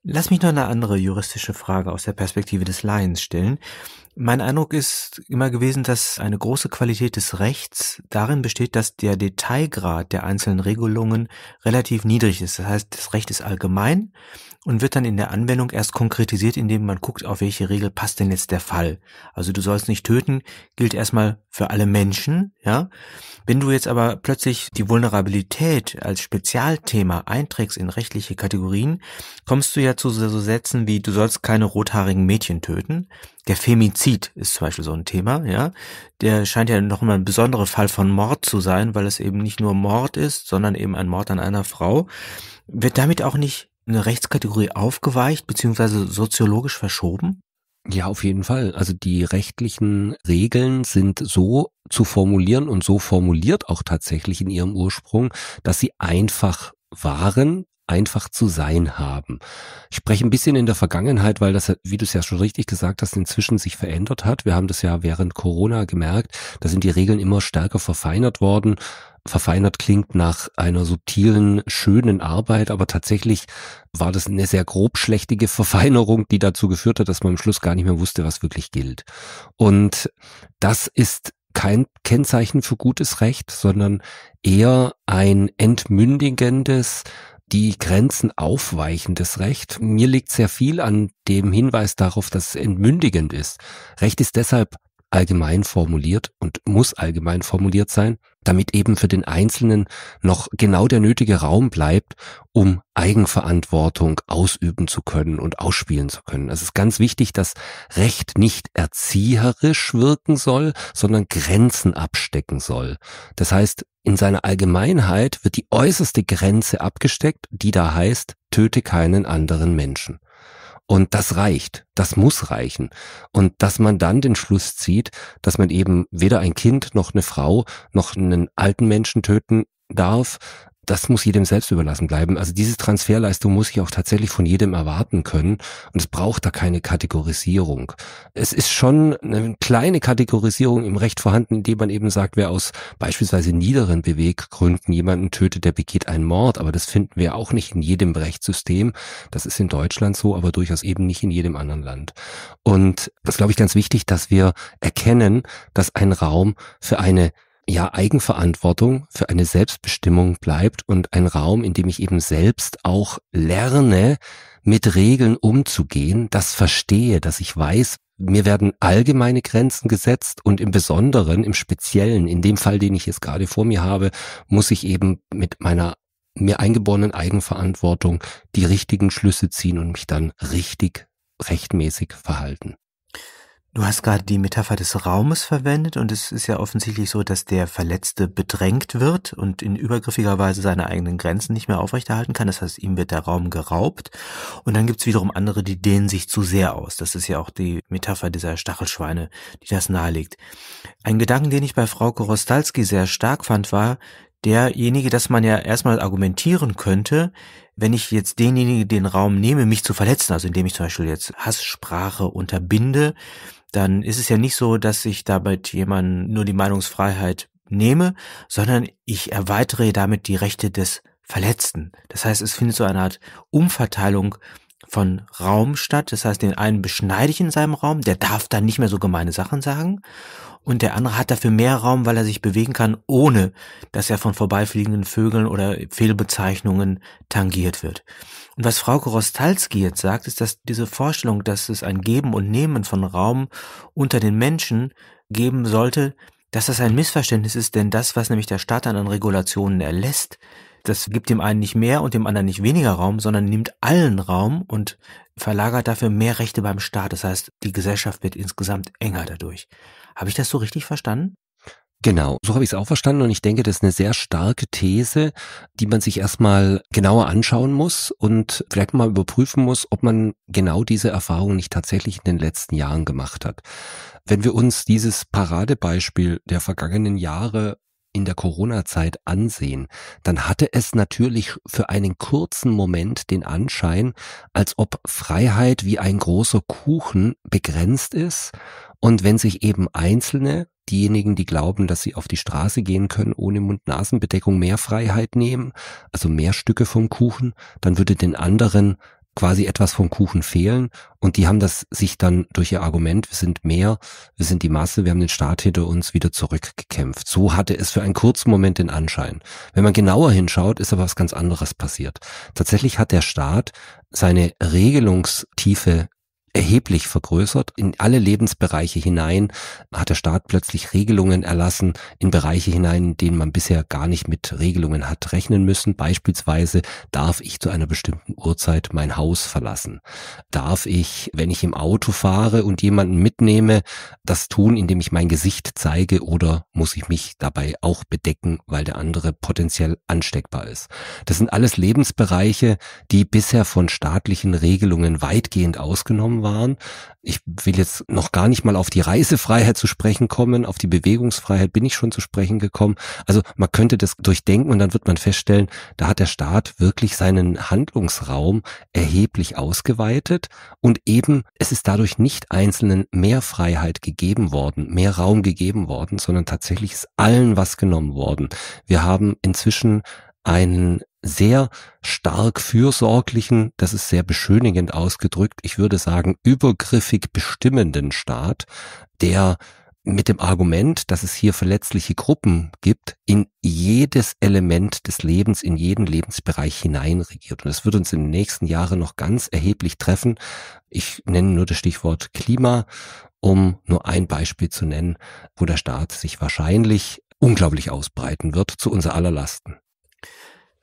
Lass mich noch eine andere juristische Frage aus der Perspektive des Laiens stellen. Mein Eindruck ist immer gewesen, dass eine große Qualität des Rechts darin besteht, dass der Detailgrad der einzelnen Regelungen relativ niedrig ist. Das heißt, das Recht ist allgemein und wird dann in der Anwendung erst konkretisiert, indem man guckt, auf welche Regel passt denn jetzt der Fall. Also du sollst nicht töten, gilt erstmal für alle Menschen, ja. Wenn du jetzt aber plötzlich die Vulnerabilität als Spezialthema einträgst in rechtliche Kategorien, kommst du ja zu so Sätzen wie, du sollst keine rothaarigen Mädchen töten. Der Femizid ist zum Beispiel so ein Thema, ja. Der scheint ja noch immer ein besonderer Fall von Mord zu sein, weil es eben nicht nur Mord ist, sondern eben ein Mord an einer Frau. Wird damit auch nicht eine Rechtskategorie aufgeweicht beziehungsweise soziologisch verschoben? Ja, auf jeden Fall. Also die rechtlichen Regeln sind so zu formulieren und so formuliert auch tatsächlich in ihrem Ursprung, dass sie einfach waren, einfach zu sein haben. Ich spreche ein bisschen in der Vergangenheit, weil das, wie du es ja schon richtig gesagt hast, inzwischen sich verändert hat. Wir haben das ja während Corona gemerkt. Da sind die Regeln immer stärker verfeinert worden. Verfeinert klingt nach einer subtilen, schönen Arbeit, aber tatsächlich war das eine sehr grobschlächtige Verfeinerung, die dazu geführt hat, dass man am Schluss gar nicht mehr wusste, was wirklich gilt. Und das ist kein Kennzeichen für gutes Recht, sondern eher ein entmündigendes, die Grenzen aufweichendes Recht. Mir liegt sehr viel an dem Hinweis darauf, dass es entmündigend ist. Recht ist deshalb allgemein formuliert und muss allgemein formuliert sein, damit eben für den Einzelnen noch genau der nötige Raum bleibt, um Eigenverantwortung ausüben zu können und ausspielen zu können. Also es ist ganz wichtig, dass Recht nicht erzieherisch wirken soll, sondern Grenzen abstecken soll. Das heißt, in seiner Allgemeinheit wird die äußerste Grenze abgesteckt, die da heißt, töte keinen anderen Menschen. Und das reicht, das muss reichen. Und dass man dann den Schluss zieht, dass man eben weder ein Kind noch eine Frau noch einen alten Menschen töten darf, das muss jedem selbst überlassen bleiben. Also diese Transferleistung muss ich auch tatsächlich von jedem erwarten können und es braucht da keine Kategorisierung. Es ist schon eine kleine Kategorisierung im Recht vorhanden, indem man eben sagt, wer aus beispielsweise niederen Beweggründen jemanden tötet, der begeht einen Mord. Aber das finden wir auch nicht in jedem Rechtssystem. Das ist in Deutschland so, aber durchaus eben nicht in jedem anderen Land. Und das ist, glaube ich, ganz wichtig, dass wir erkennen, dass ein Raum für eine ja Eigenverantwortung für eine Selbstbestimmung bleibt und ein Raum, in dem ich eben selbst auch lerne, mit Regeln umzugehen, das verstehe, dass ich weiß, mir werden allgemeine Grenzen gesetzt und im Besonderen, im Speziellen, in dem Fall, den ich jetzt gerade vor mir habe, muss ich eben mit meiner mir eingeborenen Eigenverantwortung die richtigen Schlüsse ziehen und mich dann richtig rechtmäßig verhalten. Du hast gerade die Metapher des Raumes verwendet und es ist ja offensichtlich so, dass der Verletzte bedrängt wird und in übergriffiger Weise seine eigenen Grenzen nicht mehr aufrechterhalten kann. Das heißt, ihm wird der Raum geraubt. Und dann gibt's wiederum andere, die dehnen sich zu sehr aus. Das ist ja auch die Metapher dieser Stachelschweine, die das nahelegt. Ein Gedanken, den ich bei Frau Korostalski sehr stark fand, war, derjenige, dass man ja erstmal argumentieren könnte, wenn ich jetzt denjenigen den Raum nehme, mich zu verletzen, also indem ich zum Beispiel jetzt Hasssprache unterbinde, dann ist es ja nicht so, dass ich dabei jemanden nur die Meinungsfreiheit nehme, sondern ich erweitere damit die Rechte des Verletzten. Das heißt, es findet so eine Art Umverteilung von Raum statt. Das heißt, den einen beschneide ich in seinem Raum, der darf dann nicht mehr so gemeine Sachen sagen. Und der andere hat dafür mehr Raum, weil er sich bewegen kann, ohne dass er von vorbeifliegenden Vögeln oder Fehlbezeichnungen tangiert wird. Und was Frau Korostalski jetzt sagt, ist, dass diese Vorstellung, dass es ein Geben und Nehmen von Raum unter den Menschen geben sollte, dass das ein Missverständnis ist, denn das, was nämlich der Staat dann an Regulationen erlässt, das gibt dem einen nicht mehr und dem anderen nicht weniger Raum, sondern nimmt allen Raum und verlagert dafür mehr Rechte beim Staat. Das heißt, die Gesellschaft wird insgesamt enger dadurch. Habe ich das so richtig verstanden? Genau, so habe ich es auch verstanden und ich denke, das ist eine sehr starke These, die man sich erstmal genauer anschauen muss und vielleicht mal überprüfen muss, ob man genau diese Erfahrung nicht tatsächlich in den letzten Jahren gemacht hat. Wenn wir uns dieses Paradebeispiel der vergangenen Jahre in der Corona-Zeit ansehen, dann hatte es natürlich für einen kurzen Moment den Anschein, als ob Freiheit wie ein großer Kuchen begrenzt ist und wenn sich eben Einzelne, diejenigen, die glauben, dass sie auf die Straße gehen können ohne Mund-Nasen-Bedeckung, mehr Freiheit nehmen, also mehr Stücke vom Kuchen, dann würde den anderen quasi etwas vom Kuchen fehlen und die haben das sich dann durch ihr Argument, wir sind mehr, wir sind die Masse, wir haben den Staat hinter uns wieder zurückgekämpft. So hatte es für einen kurzen Moment den Anschein. Wenn man genauer hinschaut, ist aber was ganz anderes passiert. Tatsächlich hat der Staat seine Regelungstiefe erheblich vergrößert. In alle Lebensbereiche hinein hat der Staat plötzlich Regelungen erlassen, in Bereiche hinein, in denen man bisher gar nicht mit Regelungen hat rechnen müssen. Beispielsweise darf ich zu einer bestimmten Uhrzeit mein Haus verlassen. Darf ich, wenn ich im Auto fahre und jemanden mitnehme, das tun, indem ich mein Gesicht zeige oder muss ich mich dabei auch bedecken, weil der andere potenziell ansteckbar ist. Das sind alles Lebensbereiche, die bisher von staatlichen Regelungen weitgehend ausgenommen waren. Ich will jetzt noch gar nicht mal auf die Reisefreiheit zu sprechen kommen, auf die Bewegungsfreiheit bin ich schon zu sprechen gekommen. Also man könnte das durchdenken und dann wird man feststellen, da hat der Staat wirklich seinen Handlungsraum erheblich ausgeweitet und eben es ist dadurch nicht Einzelnen mehr Freiheit gegeben worden, mehr Raum gegeben worden, sondern tatsächlich ist allen was genommen worden. Wir haben inzwischen einen sehr stark fürsorglichen, das ist sehr beschönigend ausgedrückt, ich würde sagen übergriffig bestimmenden Staat, der mit dem Argument, dass es hier verletzliche Gruppen gibt, in jedes Element des Lebens, in jeden Lebensbereich hineinregiert. Und das wird uns in den nächsten Jahren noch ganz erheblich treffen. Ich nenne nur das Stichwort Klima, um nur ein Beispiel zu nennen, wo der Staat sich wahrscheinlich unglaublich ausbreiten wird zu unser aller Lasten.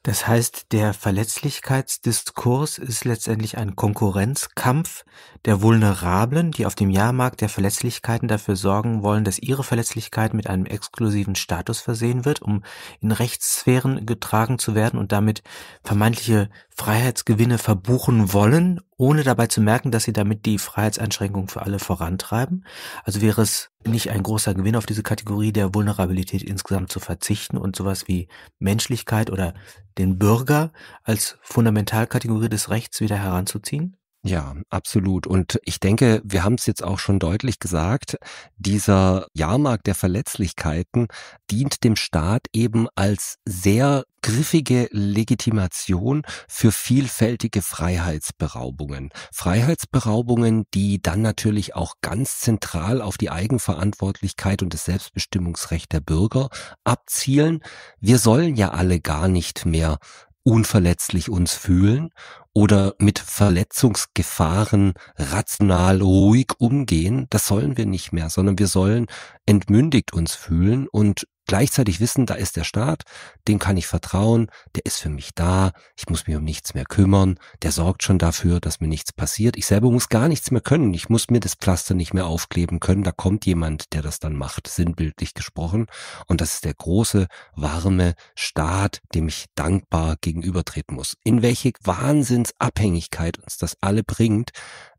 Das heißt, der Verletzlichkeitsdiskurs ist letztendlich ein Konkurrenzkampf der Vulnerablen, die auf dem Jahrmarkt der Verletzlichkeiten dafür sorgen wollen, dass ihre Verletzlichkeit mit einem exklusiven Status versehen wird, um in Rechtssphären getragen zu werden und damit vermeintliche Freiheitsgewinne verbuchen wollen, ohne dabei zu merken, dass sie damit die Freiheitseinschränkung für alle vorantreiben? Also wäre es nicht ein großer Gewinn auf diese Kategorie der Vulnerabilität insgesamt zu verzichten und sowas wie Menschlichkeit oder den Bürger als Fundamentalkategorie des Rechts wieder heranzuziehen? Ja, absolut. Und ich denke, wir haben es jetzt auch schon deutlich gesagt, dieser Jahrmarkt der Verletzlichkeiten dient dem Staat eben als sehr griffige Legitimation für vielfältige Freiheitsberaubungen. Freiheitsberaubungen, die dann natürlich auch ganz zentral auf die Eigenverantwortlichkeit und das Selbstbestimmungsrecht der Bürger abzielen. Wir sollen ja alle gar nicht mehr unverletzlich uns fühlen oder mit Verletzungsgefahren rational ruhig umgehen, das sollen wir nicht mehr, sondern wir sollen entmündigt uns fühlen und gleichzeitig wissen, da ist der Staat, dem kann ich vertrauen, der ist für mich da, ich muss mich um nichts mehr kümmern, der sorgt schon dafür, dass mir nichts passiert, ich selber muss gar nichts mehr können, ich muss mir das Pflaster nicht mehr aufkleben können, da kommt jemand, der das dann macht, sinnbildlich gesprochen, und das ist der große, warme Staat, dem ich dankbar gegenübertreten muss. In welche Wahnsinn Wahnsinnsabhängigkeit uns das alle bringt,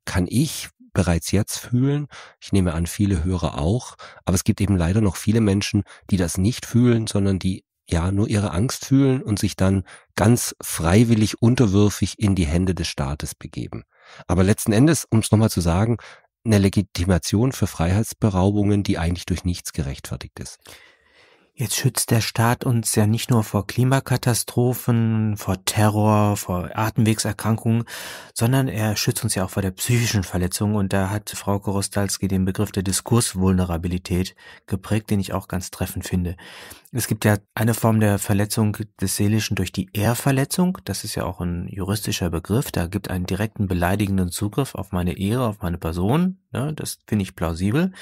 kann ich bereits jetzt fühlen. Ich nehme an, viele Hörer auch. Aber es gibt eben leider noch viele Menschen, die das nicht fühlen, sondern die ja nur ihre Angst fühlen und sich dann ganz freiwillig unterwürfig in die Hände des Staates begeben. Aber letzten Endes, um es nochmal zu sagen, eine Legitimation für Freiheitsberaubungen, die eigentlich durch nichts gerechtfertigt ist. Jetzt schützt der Staat uns ja nicht nur vor Klimakatastrophen, vor Terror, vor Atemwegserkrankungen, sondern er schützt uns ja auch vor der psychischen Verletzung. Und da hat Frau Korostalski den Begriff der Diskursvulnerabilität geprägt, den ich auch ganz treffend finde. Es gibt ja eine Form der Verletzung des Seelischen durch die Ehrverletzung. Das ist ja auch ein juristischer Begriff. Da gibt einen direkten beleidigenden Zugriff auf meine Ehre, auf meine Person. Ja, ne, das finde ich plausibel.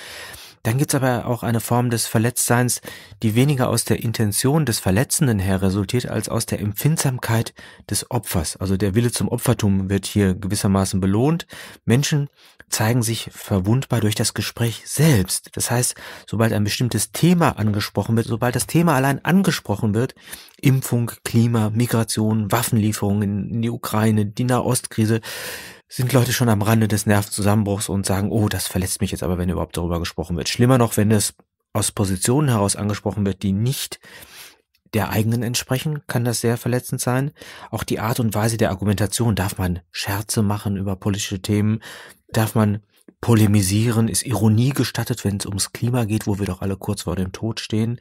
Dann gibt es aber auch eine Form des Verletztseins, die weniger aus der Intention des Verletzenden her resultiert, als aus der Empfindsamkeit des Opfers. Also der Wille zum Opfertum wird hier gewissermaßen belohnt. Menschen zeigen sich verwundbar durch das Gespräch selbst. Das heißt, sobald ein bestimmtes Thema angesprochen wird, sobald das Thema allein angesprochen wird, Impfung, Klima, Migration, Waffenlieferungen in die Ukraine, die Nahostkrise, sind Leute schon am Rande des Nervenzusammenbruchs und sagen, oh, das verletzt mich jetzt aber, wenn überhaupt darüber gesprochen wird. Schlimmer noch, wenn es aus Positionen heraus angesprochen wird, die nicht der eigenen entsprechen, kann das sehr verletzend sein. Auch die Art und Weise der Argumentation. Darf man Scherze machen über politische Themen? Darf man polemisieren? Ist Ironie gestattet, wenn es ums Klima geht, wo wir doch alle kurz vor dem Tod stehen?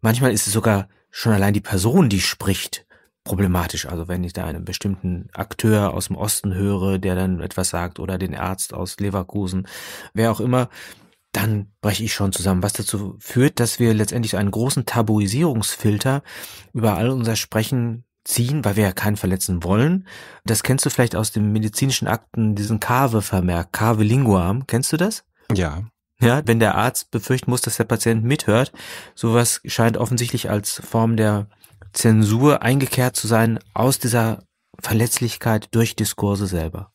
Manchmal ist es sogar schon allein die Person, die spricht, problematisch. Also wenn ich da einen bestimmten Akteur aus dem Osten höre, der dann etwas sagt oder den Arzt aus Leverkusen, wer auch immer, dann breche ich schon zusammen, was dazu führt, dass wir letztendlich einen großen Tabuisierungsfilter über all unser Sprechen ziehen, weil wir ja keinen verletzen wollen. Das kennst du vielleicht aus den medizinischen Akten, diesen Kave-Vermerk, Kave linguam, kennst du das? Ja. Ja, wenn der Arzt befürchten muss, dass der Patient mithört, sowas scheint offensichtlich als Form der Zensur eingekehrt zu sein aus dieser Verletzlichkeit durch Diskurse selber.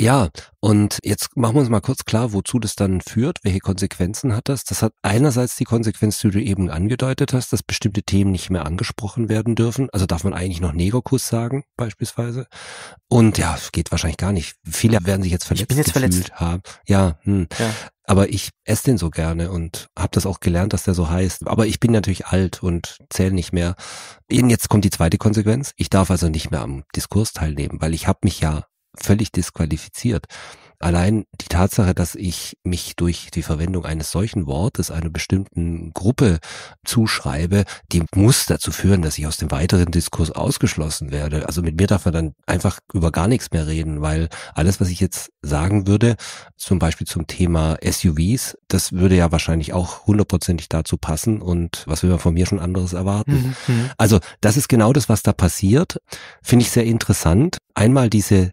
Ja, und jetzt machen wir uns mal kurz klar, wozu das dann führt, welche Konsequenzen hat das. Das hat einerseits die Konsequenz, die du eben angedeutet hast, dass bestimmte Themen nicht mehr angesprochen werden dürfen. Also darf man eigentlich noch Negerkuss sagen, beispielsweise. Und ja, geht wahrscheinlich gar nicht. Viele werden sich jetzt verletzt, ich bin jetzt verletzt. haben. Ja, hm. ja, aber ich esse den so gerne und habe das auch gelernt, dass der so heißt. Aber ich bin natürlich alt und zähle nicht mehr. Jetzt kommt die zweite Konsequenz. Ich darf also nicht mehr am Diskurs teilnehmen, weil ich habe mich ja völlig disqualifiziert. Allein die Tatsache, dass ich mich durch die Verwendung eines solchen Wortes einer bestimmten Gruppe zuschreibe, die muss dazu führen, dass ich aus dem weiteren Diskurs ausgeschlossen werde. Also mit mir darf man dann einfach über gar nichts mehr reden, weil alles, was ich jetzt sagen würde, zum Beispiel zum Thema SUVs, das würde ja wahrscheinlich auch hundertprozentig dazu passen und was will man von mir schon anderes erwarten. Mhm. mhm. Also das ist genau das, was da passiert. Finde ich sehr interessant. Einmal diese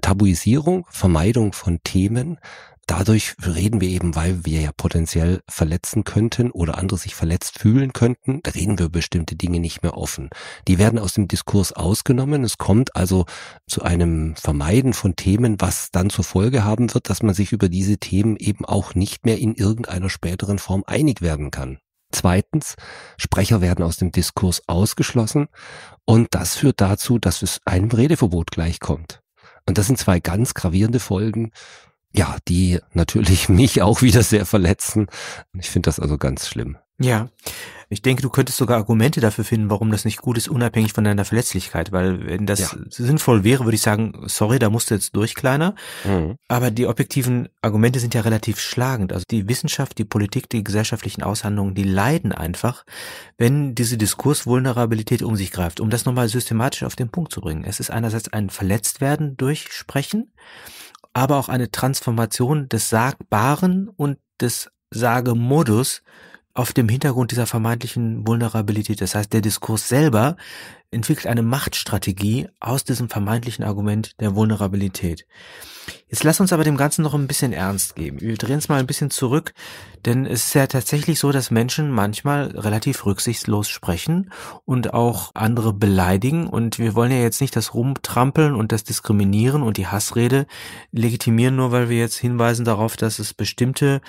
Tabuisierung, Vermeidung von Themen. Dadurch reden wir eben, weil wir ja potenziell verletzen könnten oder andere sich verletzt fühlen könnten, da reden wir bestimmte Dinge nicht mehr offen. Die werden aus dem Diskurs ausgenommen. Es kommt also zu einem Vermeiden von Themen, was dann zur Folge haben wird, dass man sich über diese Themen eben auch nicht mehr in irgendeiner späteren Form einig werden kann. Zweitens, Sprecher werden aus dem Diskurs ausgeschlossen und das führt dazu, dass es einem Redeverbot gleichkommt. Und das sind zwei ganz gravierende Folgen, ja, die natürlich *laughs* mich auch wieder sehr verletzen. Ich finde das also ganz schlimm. Ja. Ich denke, du könntest sogar Argumente dafür finden, warum das nicht gut ist, unabhängig von deiner Verletzlichkeit, weil wenn das ja. sinnvoll wäre, würde ich sagen, sorry, da musst du jetzt durch, Kleiner. Mhm. Aber die objektiven Argumente sind ja relativ schlagend. Also die Wissenschaft, die Politik, die gesellschaftlichen Aushandlungen, die leiden einfach, wenn diese Diskursvulnerabilität um sich greift. Um das nochmal systematisch auf den Punkt zu bringen. Es ist einerseits ein Verletztwerden durch Sprechen, aber auch eine Transformation des Sagbaren und des Sagemodus auf dem Hintergrund dieser vermeintlichen Vulnerabilität. Das heißt, der Diskurs selber entwickelt eine Machtstrategie aus diesem vermeintlichen Argument der Vulnerabilität. Jetzt lass uns aber dem Ganzen noch ein bisschen ernst geben. Wir drehen es mal ein bisschen zurück, denn es ist ja tatsächlich so, dass Menschen manchmal relativ rücksichtslos sprechen und auch andere beleidigen. Und wir wollen ja jetzt nicht das Rumtrampeln und das Diskriminieren und die Hassrede legitimieren, nur weil wir jetzt hinweisen darauf, dass es bestimmte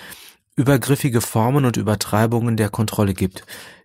übergriffige Formen und Übertreibungen der Kontrolle gibt.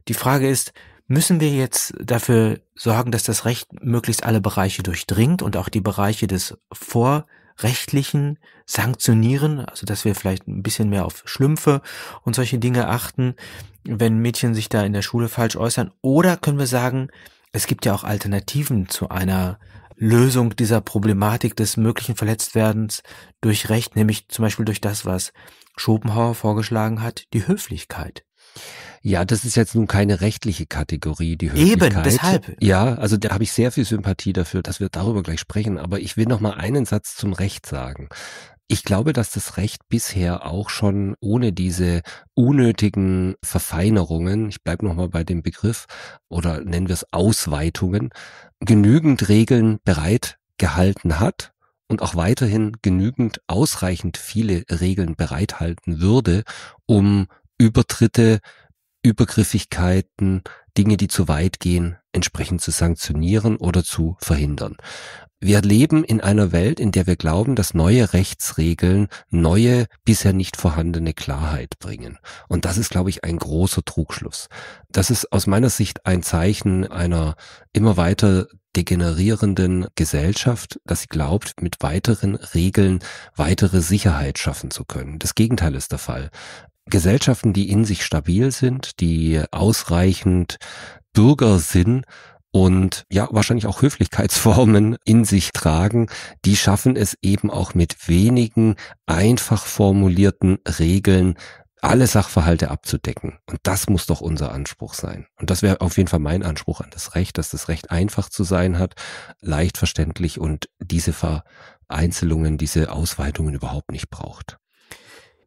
Die Frage ist, müssen wir jetzt dafür sorgen, dass das Recht möglichst alle Bereiche durchdringt und auch die Bereiche des Vorrechtlichen sanktionieren, also dass wir vielleicht ein bisschen mehr auf Schlümpfe und solche Dinge achten, wenn Mädchen sich da in der Schule falsch äußern? Oder können wir sagen, es gibt ja auch Alternativen zu einer Lösung dieser Problematik des möglichen Verletztwerdens durch Recht, nämlich zum Beispiel durch das, was Schopenhauer vorgeschlagen hat, die Höflichkeit. Ja, das ist jetzt nun keine rechtliche Kategorie, die Höflichkeit. Eben, deshalb. Ja, also da habe ich sehr viel Sympathie dafür, dass wir darüber gleich sprechen. Aber ich will noch mal einen Satz zum Recht sagen. Ich glaube, dass das Recht bisher auch schon ohne diese unnötigen Verfeinerungen, ich bleibe nochmal bei dem Begriff, oder nennen wir es Ausweitungen, genügend Regeln bereit gehalten hat, und auch weiterhin genügend ausreichend viele Regeln bereithalten würde, um Übertritte, Übergriffigkeiten, Dinge, die zu weit gehen, entsprechend zu sanktionieren oder zu verhindern. Wir leben in einer Welt, in der wir glauben, dass neue Rechtsregeln neue, bisher nicht vorhandene Klarheit bringen. Und das ist, glaube ich, ein großer Trugschluss. Das ist aus meiner Sicht ein Zeichen einer immer weiter degenerierenden Gesellschaft, dass sie glaubt, mit weiteren Regeln weitere Sicherheit schaffen zu können. Das Gegenteil ist der Fall. Gesellschaften, die in sich stabil sind, die ausreichend Bürger sind und ja, wahrscheinlich auch Höflichkeitsformen in sich tragen, die schaffen es eben auch mit wenigen einfach formulierten Regeln alle Sachverhalte abzudecken. Und das muss doch unser Anspruch sein. Und das wäre auf jeden Fall mein Anspruch an das Recht, dass das Recht einfach zu sein hat, leicht verständlich und diese Vereinzelungen, diese Ausweitungen überhaupt nicht braucht.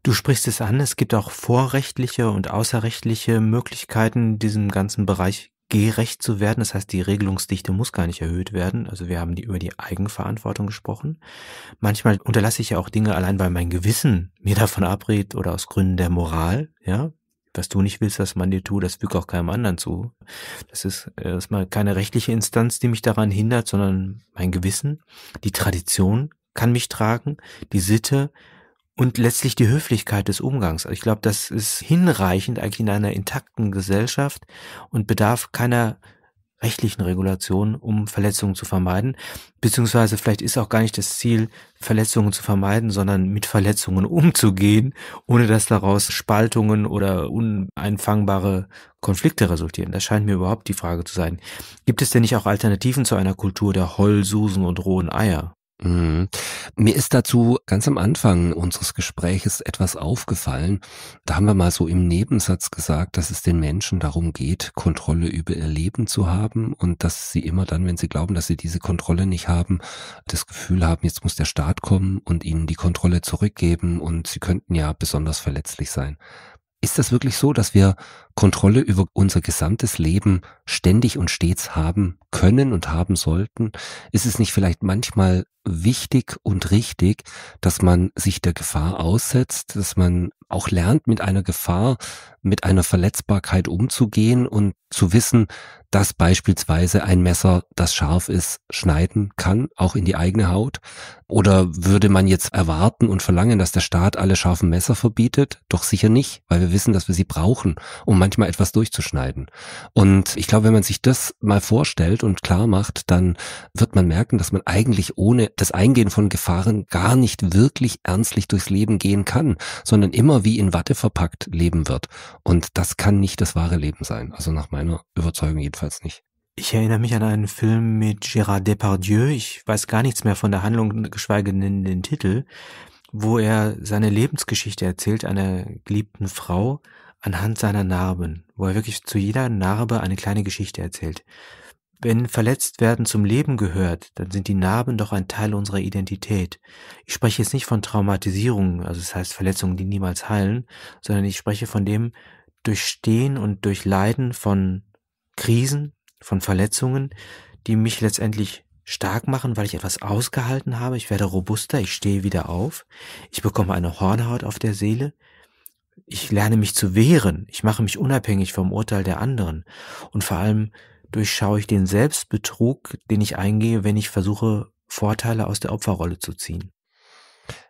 Du sprichst es an, es gibt auch vorrechtliche und außerrechtliche Möglichkeiten, diesem ganzen Bereich gerecht zu werden. Das heißt, die Regelungsdichte muss gar nicht erhöht werden. Also wir haben die, über die Eigenverantwortung gesprochen. Manchmal unterlasse ich ja auch Dinge allein, weil mein Gewissen mir davon abredet oder aus Gründen der Moral, ja. Was du nicht willst, was man dir tut, das fügt auch keinem anderen zu. Das ist erstmal keine rechtliche Instanz, die mich daran hindert, sondern mein Gewissen. Die Tradition kann mich tragen, die Sitte, und letztlich die Höflichkeit des Umgangs. Ich glaube, das ist hinreichend eigentlich in einer intakten Gesellschaft und bedarf keiner rechtlichen Regulation, um Verletzungen zu vermeiden. Beziehungsweise vielleicht ist auch gar nicht das Ziel, Verletzungen zu vermeiden, sondern mit Verletzungen umzugehen, ohne dass daraus Spaltungen oder uneinfangbare Konflikte resultieren. Das scheint mir überhaupt die Frage zu sein. Gibt es denn nicht auch Alternativen zu einer Kultur der Heulsusen und rohen Eier? Mhm. Mir ist dazu ganz am Anfang unseres Gespräches etwas aufgefallen. Da haben wir mal so im Nebensatz gesagt, dass es den Menschen darum geht, Kontrolle über ihr Leben zu haben und dass sie immer dann, wenn sie glauben, dass sie diese Kontrolle nicht haben, das Gefühl haben, jetzt muss der Staat kommen und ihnen die Kontrolle zurückgeben und sie könnten ja besonders verletzlich sein. Ist das wirklich so, dass wir Kontrolle über unser gesamtes Leben ständig und stets haben können und haben sollten? Ist es nicht vielleicht manchmal wichtig und richtig, dass man sich der Gefahr aussetzt, dass man auch lernt, mit einer Gefahr, mit einer Verletzbarkeit umzugehen und zu wissen, dass beispielsweise ein Messer, das scharf ist, schneiden kann, auch in die eigene Haut? Oder würde man jetzt erwarten und verlangen, dass der Staat alle scharfen Messer verbietet? Doch sicher nicht, weil wir wissen, dass wir sie brauchen, um manchmal etwas durchzuschneiden. Und ich glaube, wenn man sich das mal vorstellt und klar macht, dann wird man merken, dass man eigentlich ohne das Eingehen von Gefahren gar nicht wirklich ernstlich durchs Leben gehen kann, sondern immer wie in Watte verpackt leben wird. Und das kann nicht das wahre Leben sein. Also nach meiner Überzeugung jedenfalls nicht. Ich erinnere mich an einen Film mit Gérard Depardieu. Ich weiß gar nichts mehr von der Handlung, geschweige denn den Titel, wo er seine Lebensgeschichte erzählt einer geliebten Frau anhand seiner Narben, wo er wirklich zu jeder Narbe eine kleine Geschichte erzählt. Wenn verletzt werden zum Leben gehört, dann sind die Narben doch ein Teil unserer Identität. Ich spreche jetzt nicht von Traumatisierungen, also das heißt Verletzungen, die niemals heilen, sondern ich spreche von dem Durchstehen und Durchleiden von Krisen, von Verletzungen, die mich letztendlich stark machen, weil ich etwas ausgehalten habe. Ich werde robuster, ich stehe wieder auf, ich bekomme eine Hornhaut auf der Seele, ich lerne mich zu wehren, ich mache mich unabhängig vom Urteil der anderen und vor allem durchschaue ich den Selbstbetrug, den ich eingehe, wenn ich versuche, Vorteile aus der Opferrolle zu ziehen.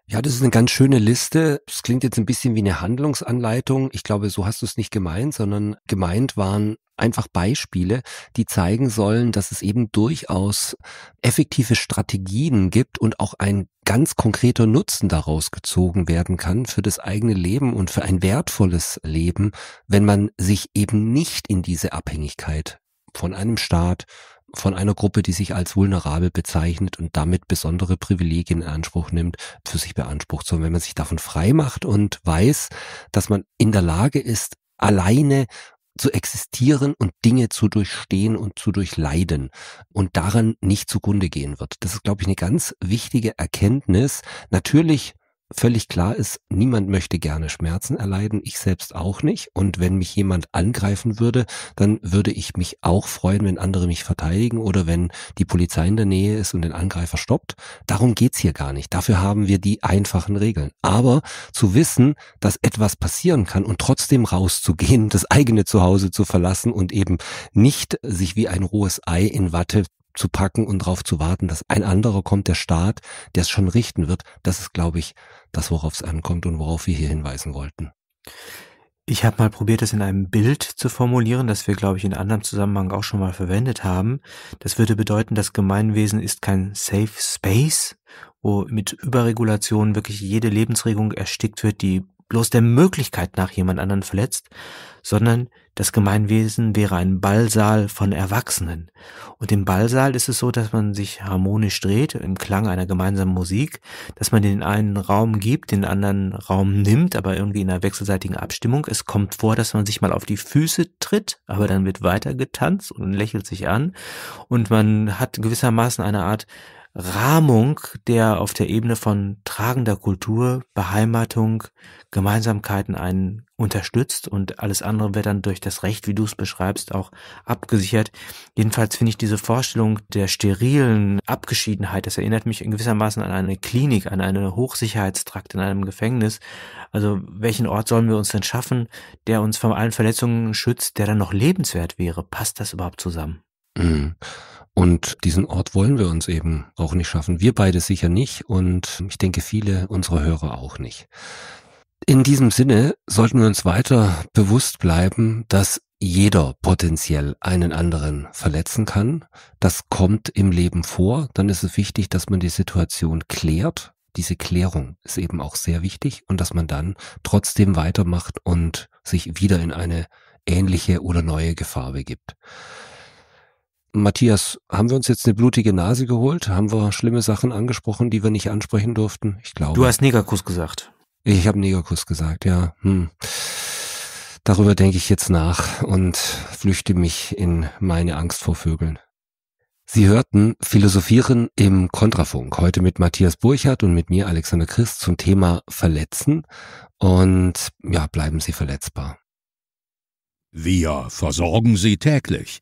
Ja, das ist eine ganz schöne Liste. Es klingt jetzt ein bisschen wie eine Handlungsanleitung. Ich glaube, so hast du es nicht gemeint, sondern gemeint waren einfach Beispiele, die zeigen sollen, dass es eben durchaus effektive Strategien gibt und auch ein ganz konkreter Nutzen daraus gezogen werden kann für das eigene Leben und für ein wertvolles Leben, wenn man sich eben nicht in diese Abhängigkeit von einem Staat, von einer Gruppe, die sich als vulnerabel bezeichnet und damit besondere Privilegien in Anspruch nimmt, für sich beansprucht. sondern wenn man sich davon frei macht und weiß, dass man in der Lage ist, alleine zu existieren und Dinge zu durchstehen und zu durchleiden und daran nicht zugrunde gehen wird. Das ist, glaube ich, eine ganz wichtige Erkenntnis. Natürlich völlig klar ist, niemand möchte gerne Schmerzen erleiden, ich selbst auch nicht. Und wenn mich jemand angreifen würde, dann würde ich mich auch freuen, wenn andere mich verteidigen oder wenn die Polizei in der Nähe ist und den Angreifer stoppt. Darum geht's hier gar nicht. Dafür haben wir die einfachen Regeln. Aber zu wissen, dass etwas passieren kann und trotzdem rauszugehen, *laughs* das eigene Zuhause zu verlassen und eben nicht sich wie ein rohes Ei in Watte zu packen und darauf zu warten, dass ein anderer kommt, der Staat, der es schon richten wird, das ist, glaube ich, das, worauf es ankommt und worauf wir hier hinweisen wollten. Ich habe mal probiert, das in einem Bild zu formulieren, das wir, glaube ich, in anderem Zusammenhang auch schon mal verwendet haben. Das würde bedeuten, das Gemeinwesen ist kein Safe Space, wo mit Überregulation wirklich jede Lebensregung erstickt wird, die bloß der Möglichkeit nach jemand anderen verletzt, sondern das Gemeinwesen wäre ein Ballsaal von Erwachsenen. Und im Ballsaal ist es so, dass man sich harmonisch dreht, im Klang einer gemeinsamen Musik, dass man den einen Raum gibt, den anderen Raum nimmt, aber irgendwie in einer wechselseitigen Abstimmung. Es kommt vor, dass man sich mal auf die Füße tritt, aber dann wird weiter getanzt und lächelt sich an. Und man hat gewissermaßen eine Art Rahmung der auf der Ebene von tragender Kultur, Beheimatung, Gemeinsamkeiten einen unterstützt und alles andere wird dann durch das Recht, wie du es beschreibst, auch abgesichert. Jedenfalls finde ich diese Vorstellung der sterilen Abgeschiedenheit, das erinnert mich in gewissermaßen an eine Klinik, an einen Hochsicherheitstrakt in einem Gefängnis. Also welchen Ort sollen wir uns denn schaffen, der uns von allen Verletzungen schützt, der dann noch lebenswert wäre? Passt das überhaupt zusammen? Mhm. Und diesen Ort wollen wir uns eben auch nicht schaffen. Wir beide sicher nicht und ich denke viele unserer Hörer auch nicht. In diesem Sinne sollten wir uns weiter bewusst bleiben, dass jeder potenziell einen anderen verletzen kann. Das kommt im Leben vor. Dann ist es wichtig, dass man die Situation klärt. Diese Klärung ist eben auch sehr wichtig und dass man dann trotzdem weitermacht und sich wieder in eine ähnliche oder neue Gefahr begibt. Matthias, haben wir uns jetzt eine blutige Nase geholt? Haben wir schlimme Sachen angesprochen, die wir nicht ansprechen durften? Ich glaube. Du hast Negerkuss gesagt. Ich habe Negerkuss gesagt, ja. Hm. Darüber denke ich jetzt nach und flüchte mich in meine Angst vor Vögeln. Sie hörten Philosophieren im Kontrafunk heute mit Matthias Burchardt und mit mir Alexander Christ zum Thema Verletzen und ja, bleiben Sie verletzbar. Wir versorgen Sie täglich